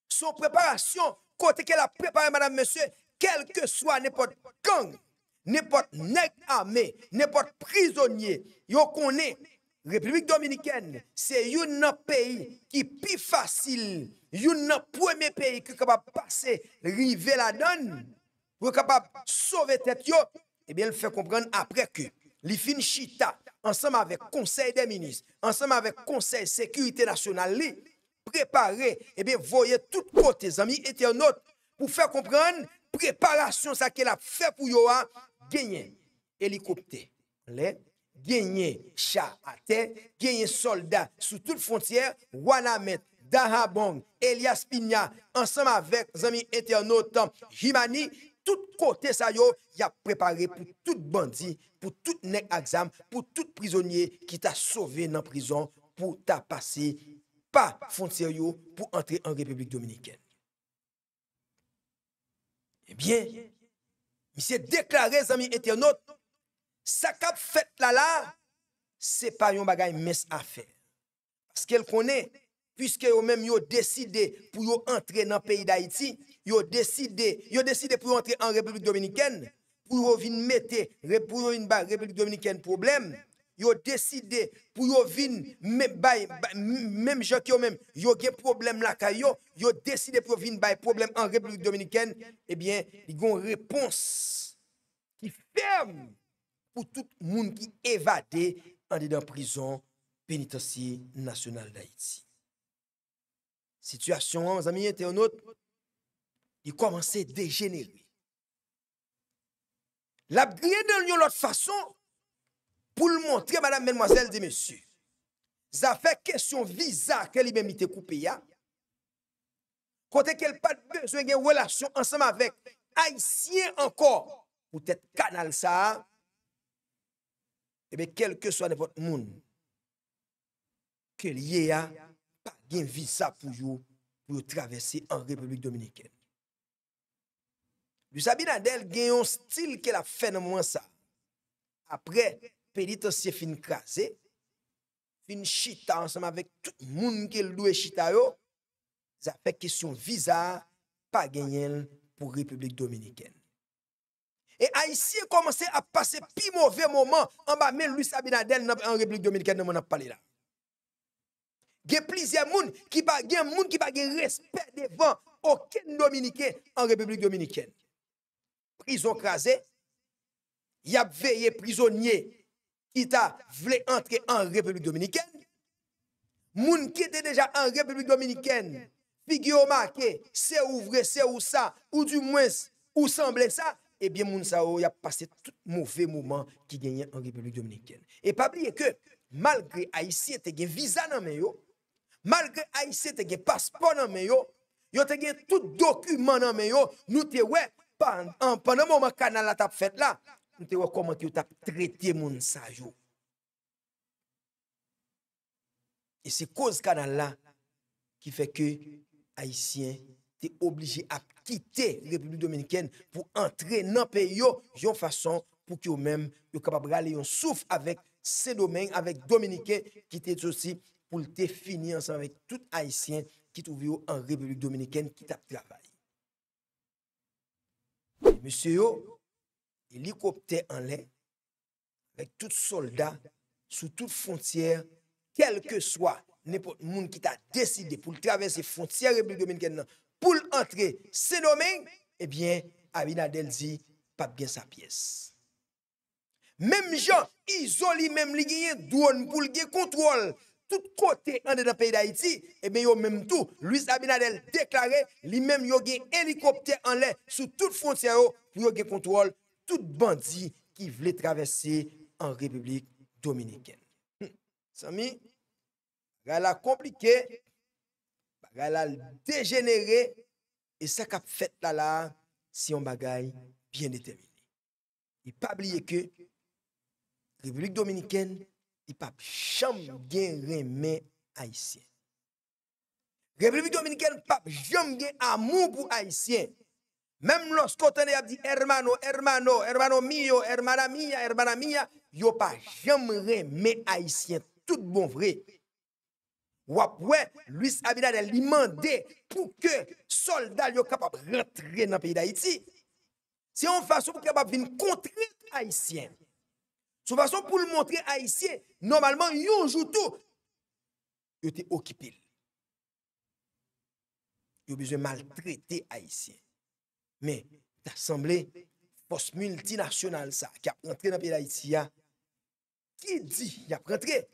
Son préparation, côté qu'elle a préparé, madame, monsieur, quel que soit n'importe gang, n'importe n'est armé, n'importe prisonnier, yo connaît, République dominicaine, c'est un pays qui est plus facile, un premier pays qui est capable de passer, river la donne, pour capable sauver tête, et eh bien, le fait comprendre après que, les fin chita, ensemble avec le Conseil des ministres, ensemble avec le Conseil de sécurité nationale, préparer, et eh bien, voyez tout côté, amis internautes, pour faire comprendre préparation, ça qu'elle a fait pour Yoa, hein. gagner hélicoptère, gagner chat à terre, gagner soldats sous toute frontière, Wanamet, Dahabong, Elias Pina, ensemble avec les amis internautes, Jimani, Tout kote sa yo ya prepare pou tout bandi, pou tout nek aksam, pou tout prizonye ki ta sove nan prison pou ta pase pa fonter yo pou entre en Republik Dominiken. Ebyen, eh mi se deklare zami eternot, sakap fet lala, se pa yon bagay mes afe. Skel konen, pwiske yo men yo deside pou yo entre nan peyi da iti, yo deside pou yon entre en Republik Dominikèn, pou yon vin mette Republik Dominikèn problem, yo deside pou yon vin, mèm jok yo mèm, yo gen problem lakay yo, yo deside pou yon vin bay problem an Republik Dominikèn, ebyen, eh yon respons ki ferm pou tout moun ki evade an de dan prison penitensi nasyonal da iti. Sityasyon an, mèm zamiye, teyonot, yi komanse dejenere. La brian de lyo lot fason, pou l montre, madame menmwazel de monsu, zafè kèsyon visa ke li menmite koupe ya, kote ke l pa dbezwen gen wèlasyon ansanm avèk, aysyen ankor, ou tèt kanal sa, ebe kelke so ane vot moun, ke liye ya, pa gen visa pou yo, pou yo travesse an republik dominiken. Luis Sabinadel, a eu un style qui a fait de ça. Après, fait fin crasé, fin chita ensemble avec tout le monde qui le chita Il ça fait question visa, pas gagné pour la République Dominicaine. Et a commencé à passer plus mauvais moment en bas même Abinadel Sabinadel en République Dominicaine, nous pas parlé là. Il y a plusieurs gens qui n'ont pas de respect devant aucun Dominicain en République Dominicaine prison crasée, y a veillé prisonnier qui t'a entrer en République dominicaine. Moun qui était déjà en République dominicaine, figure marqué, c'est ouvrir, c'est ou ça, ou du moins, ou semblait ça, eh bien, moun sa y a passé tout mauvais moment qui gagnait en République dominicaine. Et pas oublier que, malgré Haïtien, te gen visa nan men yo, malgré Haïtien, te gen passeport nan men yo, yo gen tout document nan men nous te ouais, pendant moment canal a fait là, nous te comment tu t'a traité mon sage. Et c'est cause canal là qui fait que haïtien sont obligé à quitter la République dominicaine pour entrer dans le pays de façon pour que même capables capable râler un souffle avec ces domaines avec Dominicains qui était aussi pour te finir ensemble avec tout haïtien qui trouve en République dominicaine qui travaillent. Monsye yo, helikopte en lè, mèk tout soldat, sou tout fontyèr, kel ke swa, nepot moun ki ta deside pou l'kravense fontyèr repilgemen ken nan, pou l'antre senomen, ebyen, eh Abinadel di, pap gen sa pièse. Mèm jan, izoli mèm li genye, douan pou lge kontrol, tout kote an de da peyi d'Haïti, e ben yo mèm tou, Louis Abinadel deklare, li mèm yo gen helikopte an lè, sou tout fontya yo, pou yo gen kontrol tout bandi, ki vle travesse an Republik Dominikèn. Somi, gala komplike, gala degenere, e sa kap fèt la la, si yon bagay, bien detemini. Y pa bliye ke, Republik Dominikèn, il pas jamais bien remet haïtien. République dominicaine pas jamais bien amour pour haïtien. Même lorsqu'on a dit hermano, hermano, hermano mio, hermana mia, hermana mia, yo pas jamais remet haïtien tout bon vrai. Wapwe, Luis Abinader lui demandé pour que soldats soldats capables de rentrer dans le pays d'Haïti. C'est une façon pour qu'ils soient capables de contrer Haïtiens toute façon pour le montrer haïtien, normalement, yon joue tout. Ils étaient occupés. Ils a besoin de maltraiter haïtien. Mais, l'Assemblée, force multinationale, ça, qui a rentré dans le pays d'Haïti, hein. qui dit, il a rentré.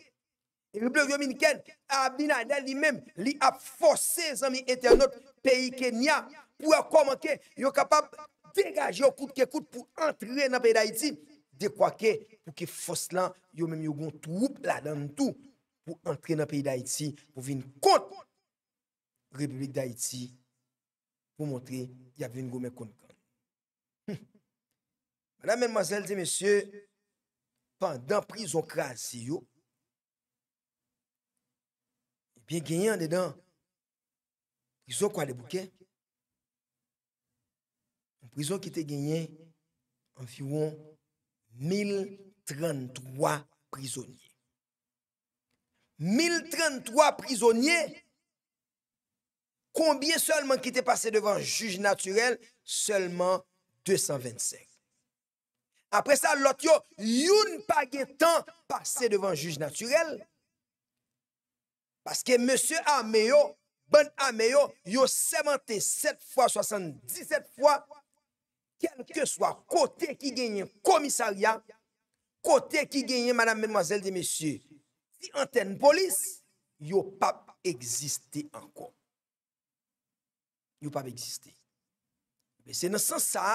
Et le bloc dominicain, Abinadel lui-même, lui a forcé les amis internautes, pays Kenya, pour comment ils sont capables de dégager au que de pou pour entrer dans le pays d'Haïti que, pour que force là, yo même yo gon troupe là dans tout pour entrer dans le pays d'Haïti pour venir contre la République d'Haïti pour montrer y a une gomme contre. Hum. Madame, Mesdames, et messieurs, pendant prison crasi yo eh bien gagnant dedans ont quoi les bouquets une prison qui était gagnée environ 1033 prisonniers. 1033 prisonniers, combien seulement qui étaient passés devant juge naturel? Seulement 225. Après ça, l'autre, yon pas temps passé devant juge naturel. Parce que monsieur Ameo, bon Ameo, a sementé 7 fois, 77 fois, kelke swa kote ki genyen komisaryan, kote ki genyen madame menmoazel di mesye, si anten polis, yo pape egziste ankon. Yo pape egziste. Mese nan san sa,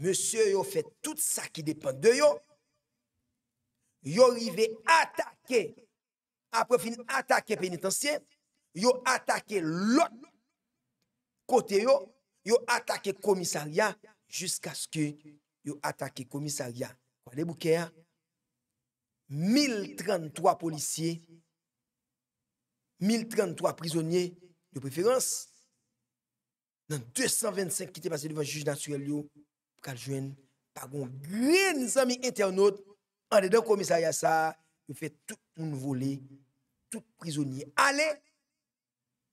mesye yo fe tout sa ki depen de yo, yo rive atake, apre fin atake penitensyen, yo atake lot, kote yo, yo atake komisaryan, Jusk aske yo atake komisarya. Wale boukè, 1033 polisye, 1033 prizonye, yo preferans, nan 225 ki te pase devan juj naturel yo, pou kaljwen, pa gon gwen sami internot, ane den komisarya sa, yo fè tout moun vole, tout prizonye. Ale,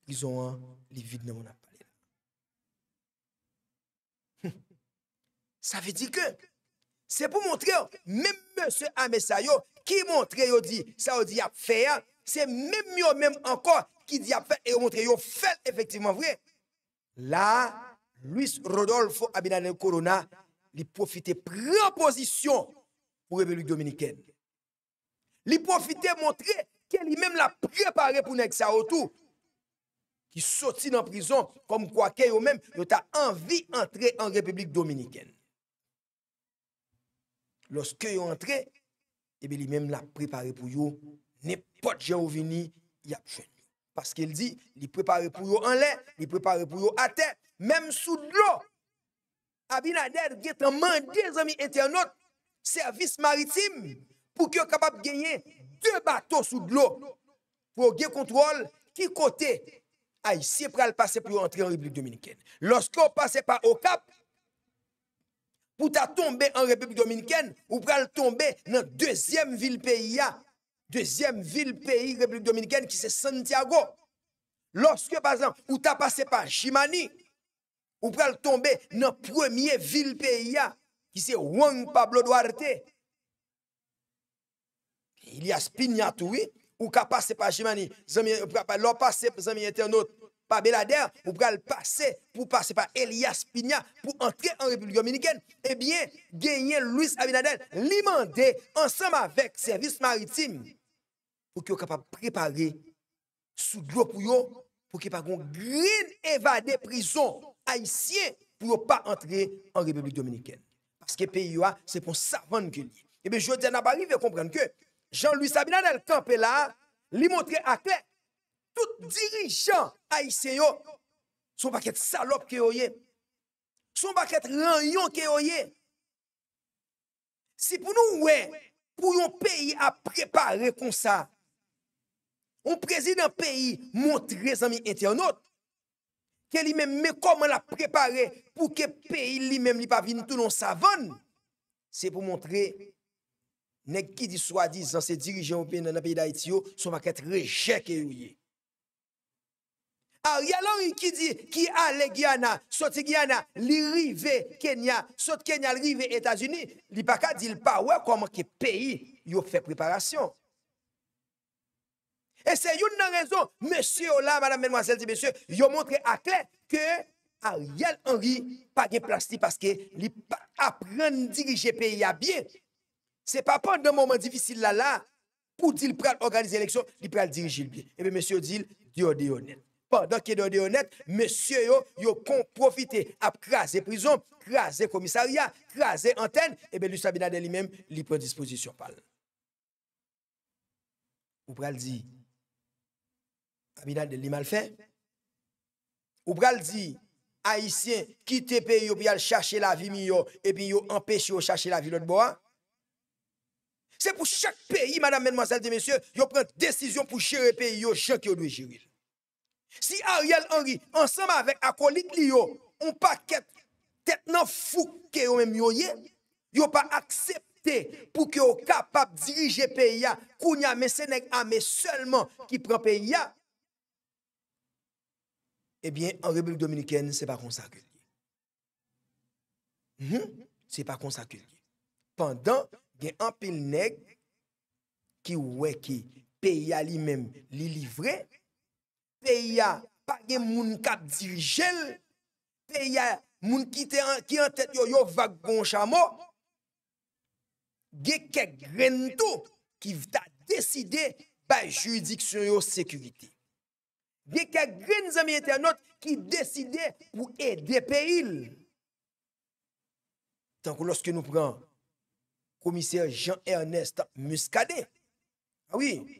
prizon an, li vide nan moun ap. Ça veut dire que c'est pour montrer, même monsieur Amesayo, qui montre, il dit, ça dit, a fait, hein. c'est même yo même encore qui dit, a fait, et montre, il fait effectivement vrai. Là, Luis Rodolfo Abinader Corona, il profite prend position pour la République dominicaine. Il profite montrer qu'elle même l'a préparé pour Nexa tout qui sortit dans prison comme quoi qu'elle même, il a envie d'entrer en République dominicaine. loske yo entre, ebe li mem la prepare pou yo, ne pot gen ou vini, yap chen. Paske el di, li prepare pou yo an len, li prepare pou yo ate, mem sou dlo, Abinader ge teman de zami ete anot, servis maritim, pou ke kapap genye, de bato sou dlo, pou ge kontrol, ki kote, ay se pra l'pase pou yo entre en Republik Dominikene. Loske yo pase pa Okap, pour ta tomber en République dominicaine, ou pour tomber dans deuxième ville pays, deuxième ville pays République dominicaine qui c'est Santiago. Lorsque, par exemple, ou t'as passé par Jimani, ou pour tomber dans première ville pays qui c'est Juan Pablo Duarte. Il y a Spignatoui, ou qu'a passé par Jimani, l'on passé, un autre par Belader, ou pour passer, pour passer par Elias Pina, pour entrer en République dominicaine, eh bien, gagner Luis Abinadel, l'imander ensemble avec service maritime, pour qu'il soit capable de préparer sous groupe pour qu'il pour qu'il ne soient pas prison haïtien pour ne pas entrer en République dominicaine. Parce que pays, c'est pour ça que Eh bien, je dis, comprendre que Jean-Louis Abinadel, campé là, lui montrer à clair tout dirigeant haïtien son paquet salope ke yoye. Son paquet ranyon ke yoye. Si pour nous, ouais, pour yon pays à préparer comme ça, un président pays montre, amis internautes, ke li même mais comment l'a préparé pour que pays lui-même, lui pas tout non savonne. c'est pour montrer nek ki di soi-disant ces dirigeants au dans le pays d'Haïti, son paquet rejet que yoye. Ariel ah, Henry qui dit qui allait Guyana, sorti Guyana, li rive Kenya, sorti Kenya li rive États-Unis, li pa ka dit pas ouais comment que pays yo fait préparation. Et c'est une raison, monsieur là, madame, mademoiselle, monsieur, a montré à clair que Ariel Henry pas de plastique parce que li à diriger pays à bien. C'est pas pendant un moment difficile là là pour dire pral organiser l'élection, il pral diriger le bien. Et eh bien monsieur dit, Dieu est honnête pendant qu'il est honnête, monsieur yo, yo profité à craser prison, craser commissariat, craser antenne, et eh bien Luis Abinader lui-même, lui prend disposition Ou pral dit, Abinader li mal fait. Ou pral dit, Haïtien, quitte pays pour allez chercher la vie mieux, et puis yo empêche yo chercher la vie l'autre bois. C'est pour chaque pays, madame, mademoiselle et messieurs, yo prend décision pour gérer pays yo, gens qui doit gérer. Si Ariel Henry, ansanm avèk akolik li yo, on pa ket tet nan fouk ke yo mèm yo ye, yo pa aksepte pou ke yo kapap dirije peya koun ya mèsenèk amè seulement ki pran peya, ebyen, an rebulik dominikèn, se pa konsakil. Se pa konsakil. Pendan gen an pilnèk ki wè ki peya li mèm li livre, se pa konsakil. pe ya pa gen moun kap dirijel, pe ya moun ki an tèt yo yo vagon chamo, ge ke gren tou ki vta deside pa juridik syon yo sekurite. Ge ke gren zami internet ki deside pou ede pe il. Tan ko loske nou pran, komiser Jean-Ernest Muscadet, awi, ah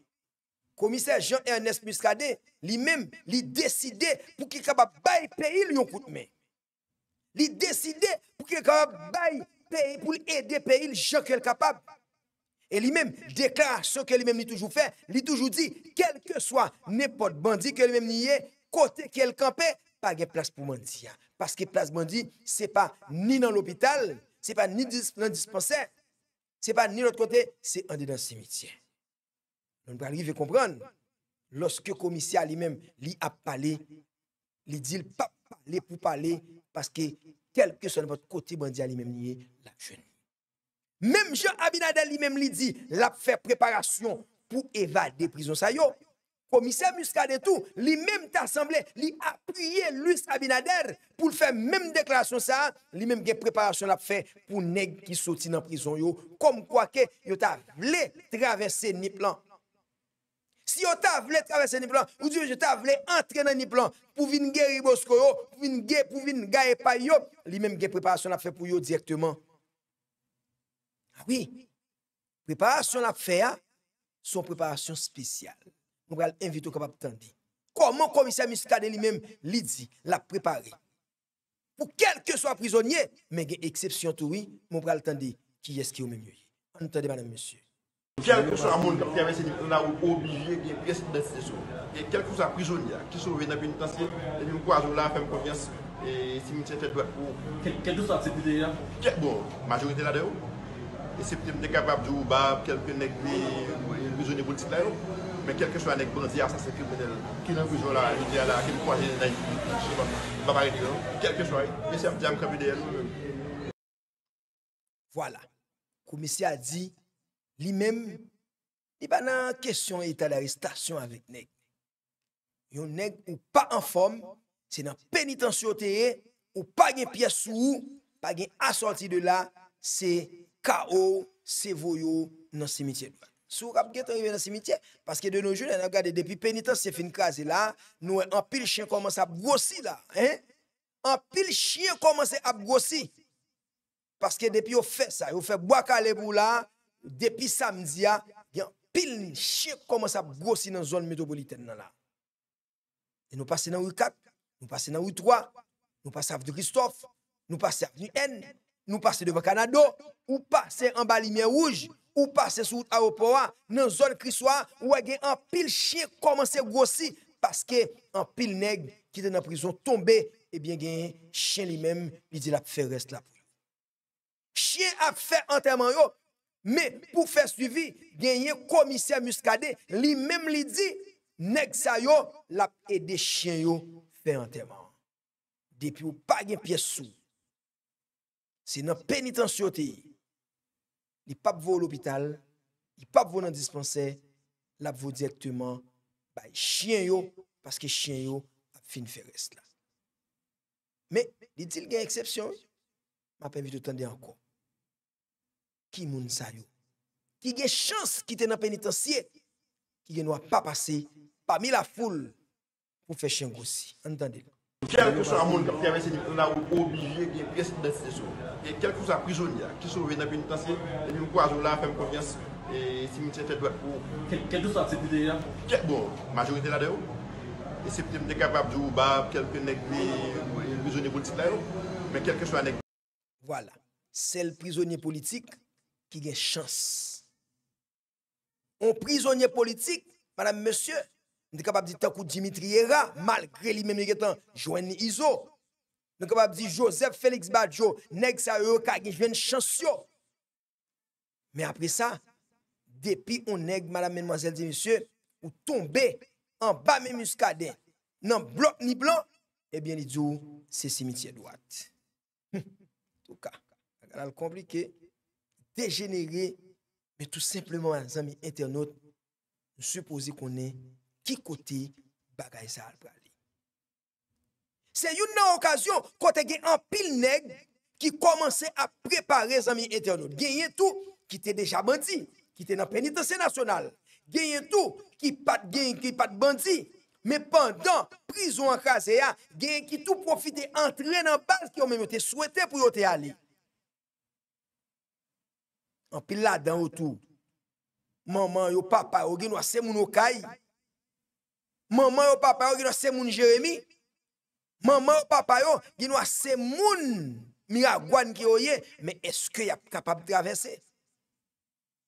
Komisè Jean-Ernest Muskade, li mèm li deside pou ki kabab bayi peyi li yon koute mè. Li deside pou ki kabab bayi peyi pou li ede peyi li Jean ke l kapab. E li mèm dekla so ke li mèm li toujou fè, li toujou di, kel ke swa, nepot bandi ke li mèm niye, kote ke l kampè, pa ge plas pou mandi ya. Paske plas bandi, se pa ni nan l opital, se pa ni nan dispensè, se pa ni l ot kote, se andi nan simitien. Mwen bralri ve kompran, loske komisya li men li ap pale, li di l pa pale pou pale, paske tel ke son vòt koti bandi al li men niye, la jen. Mem jen Abinader li men li di, la fè preparasyon pou evade prizon sa yo. Komisya muska de tou, li men ta asemble, li apuyye lus Abinader, pou l fè men deklarasyon sa, li men gè preparasyon la fè, pou neg ki soti nan prizon yo, kom kwa ke yo ta vle travesse ni plan. Si yo ta vle travese ni plan, ou di yo ta vle entre nan ni plan, pou vin ge ribosko yo, pou vin ge pou vin ga epay yo, li menm ge preparasyon ap fe pou yo direktman. Awi, ah preparasyon ap fe a, son preparasyon spesyal. Moun pral invito kapap tande. Koman komisyon miskade li menm li di, la prepari. Pou kelke so ap prizonye, menm ge eksepsyon toui, moun pral tande ki yeske ou menm yoye. Antande, madame, monsye. Kèlke chwa a moun kèmè sè njèm la ou obijè gèm kèm kèm sè nèm sè sè sò. Kèlke chwa a prizoun ya, kèlke chwa vè nèm nèm nèm nèm tansèm, mèm kwa zèm la fèm konvèns, sèm mèm sèm fèm dwek pou. Kèlke chwa a sèm prizoun ya? Kèlke bon, majurite la de ou. Sèm tèm de kèm vapjou ou bab, kèlke nèm kèm prizoun ya boul tèk la ou. Mèm kèlke chwa nèm kèm bon zèm sèm sè lui-même, il pas dans question état d'arrestation avec nèg. Yon nèg ou pas en forme, c'est dans la pénitentiaire ou pas une pièce ou pas une assorti de là, c'est chaos, c'est voyou dans cimetière. Sou kap gen arrivé dans cimetière parce que de nos jours, on a regardé depuis pénitence c'est fin crasé là, nous en pile chien commence à grossir là, hein? En pile chien commence à grossir. Parce que depuis on fait ça, on fait bois calé pour là, depuis samedi, ah, il y a pile chien commence à grossir dans la zone métropolitaine. nous passons dans rue 4, nous passons dans rue 3, nous passons à avenue Christophe, nous passons à avenue N, nous passons devant Canada, ou passons en bas lumière rouge, ou passons sous Aéroport, dans la zone Christophe, où il y a un pile chien commence à grossir parce que un pile nègre qui est dans la prison tombé, et eh bien, un chien lui-même, il dit la fait reste là. Chien a fait enterrement, Mè pou fè suivi, genye komisyè muskade, li mèm li di, nek sa yo, lap edè chen yo fè anterman. Depi ou pa gen piè sou, se nan penitansiyote yi, li pap vou l'opital, li pap vou nan dispansè, lap vou direktèman, bay chen yo, paske chen yo ap fin fè res la. Mè, li dil gen eksepsyon, mè ap evitou tande an kon. ki moun sa yo. Ki gen chance ki te nan pénitencier, ki gen pas pa passé, la foule, pou fè chien Entendez. Quel que soit le monde qui a été on a obligé qu'il de ait Et quel que soit prisonnier qui sont dans pénitencier, et nous croisons là, faire confiance, et si nous sommes droit pour. Quel que soit la sécurité là Bon, majorité là-dedans. Et c'est peut-être capable de dire, quelques nègres, prisonniers politiques mais quel que soit le Voilà. C'est le prisonnier politique. ki gen chans. On prizonye politik, madame, monsieur, nou de kapab di takou Dimitri Héra, malgré li mè mè getan, joèn ni izo. Nou de kapab di Joseph Félix Badjo, neg sa eu ka gen jwen chans yo. Mè apre sa, depi ou neg madame, mè mwazel, dimisye, ou tombe, an ba mè mouskade, nan blok ni blok, ebyen li djou, se simitye dwat. Touka, an al komplike. degenere, me tout simplement an zami internaut, nou supposi konen, ki koti bagay sa alp rali. Se yon nan okasyon, kote gen an pil neg, ki komanse a prepare zami internaut, genye tou, ki te deja bandi, ki te nan penitansye nasyonal, genye tou, ki pat genye ki pat bandi, me pandan, prizon an kase ya, genye ki tou profite entren an bas, ki yon men yo te souwete pou yo te ali. Anpil la dan wotou. Maman yo papa yo gen wase moun wakay. Maman yo papa yo gen wase moun jeremy. Maman yo papa yo gen wase moun miragwan ki oye. Men eske ya kapab travese?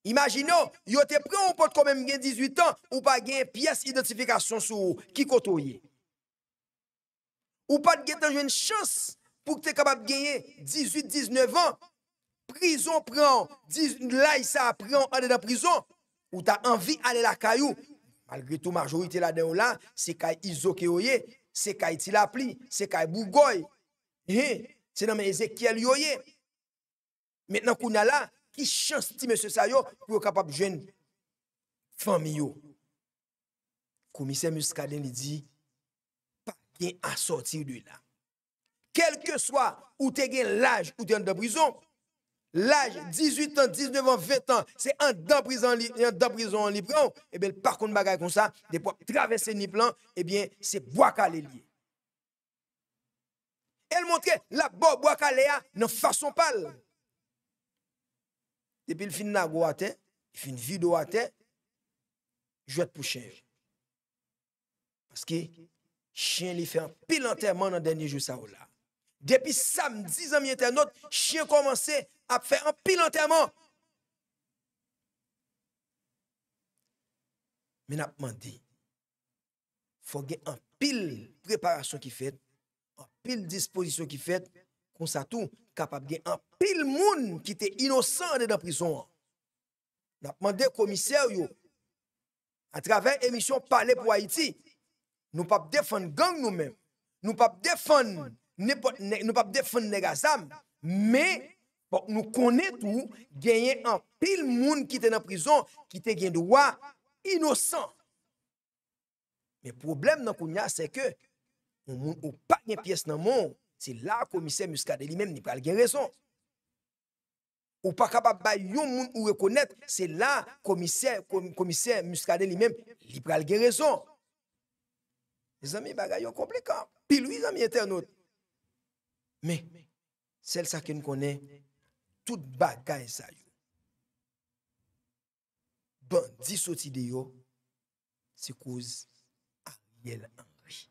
Imagino, yo te pren wapot konmen gen 18 an wapag gen piyes identifikasyon sou ki koto ye. Wapat gen tanjwen chans pou te kapab genye 18-19 an Prison pran, di la y sa pran, ane da prison, ou ta anvi ane la kayou. Malgré tou majorite oh la den oh ou la, se kaj Izo ke oye, se kaj Tilapli, se kaj Bougoy, se nan men Ezekiel yoye. Mètenan kou nala, ki chans ti mè se sayo, pou yo kapab jen fami yo. Kou misè muskaden li di, pa gen a sorti ou de la. Kel ke swa ou te gen laj ou te ane da prison, L'âge, 18 ans, 19 ans, 20 ans, c'est en dans prison, en prison, en bien, Eh bien, par contre, bagaille comme ça, des fois, traverser ni plan, et eh bien, c'est bois calé lié. Elle montrait la bois calé calé pas façon pâle. Depuis le fin de la il fin vidéo à terre, je pour chien. Parce que chien lui fait un pile enterrement dans le dernier jour ça oh là. Depuis samedi, amis internautes, chien commençait ap fè an pil anterman. Men ap mandi, fò gen an pil preparasyon ki fèt, an pil disposisyon ki fèt, kon sa tou, kap ap gen an pil moun ki te inosan de dan prison an. Men ap mandi, komiser yo, a travè emisyon pale pou Haiti, nou pap defan gang nou men, nou pap defan nou pap defan nega zam, men, Bon, nou konen tou genyen an pil moun ki te nan prizon, ki te genyen dowa, inosan. Men problem nan kounya se ke, moun ou pa genyen piyes nan moun, se la komiser muskade li men, li pral genye rezon. Ou pa kapab bay yon moun ou rekonen, se la komiser muskade li men, li pral genye rezon. E zami bagay yo komplikan, pil wizan mi eten not. Tout bagay sa yo. Bon, di soti de yo, se kouz Ariel Henry.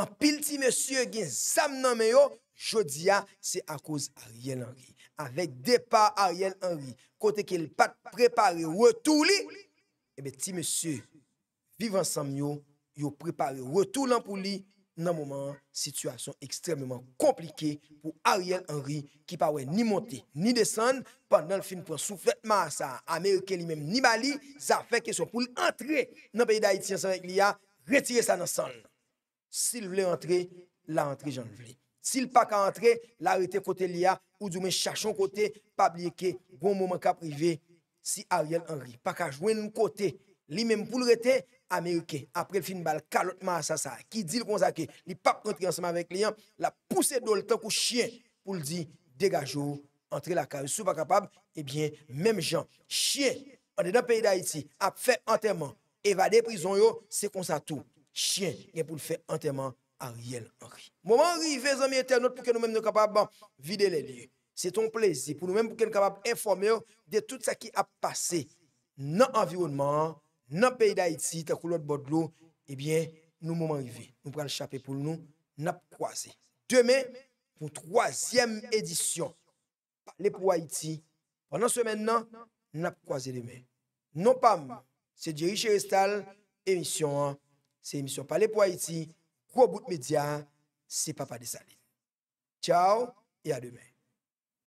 An pil ti monsye gen sam nan me yo, jodia se akouz Ariel Henry. Avek depa Ariel Henry, kote ke l pat prepare wetou li. Ebe ti monsye, vivan sam yo, yo prepare wetou lan pou li... Nan mouman, situasyon ekstremement komplike pou Ariel Henry ki pa we ni monte ni desan pandan fin pou soufletman sa Amerike li menm ni Bali, za feke sou pou l'entre nan paye da iti ansan vek li a, retire sa nan sol. Sil vle entre, la entre jan vle. Sil pa ka entre, la rete kote li a, ou djoumen chachon kote, pa li eke goun mouman ka prive si Ariel Henry. Pa ka jwen mou kote, li menm pou l'rete, Amerike, apre l fin bal, kalotman asasa, ki di l konzake, li pa kontriansman ve kliyam, la pouse do l tankou chien pou l di degajo entre la kare. Sou pa kapab, ebyen, eh mem jan. Chien, ane dan peyi da iti, ap fe anterman, evade prizon yo, se konzato. Chien, gen pou l fe anterman a riyen ori. Mouman rivez anme eten not pou ke nou men ne kapab, bon, vide le li. Se ton plezi, pou nou men pou ke nou kapab informe yo de tout sa ki ap pase nan environman, dans le pays d'Haïti, dans de eh bien, nous sommes arrivés. Nous prenons le chapeau pour nous, nous Demain, pour troisième édition, parler pour Haïti. Pendant ce moment, nous croisé demain. Non pas, c'est Jerry restal émission, c'est émission Parler pour Haïti, gros bout de médias, c'est Papa Desalines. Ciao et à demain.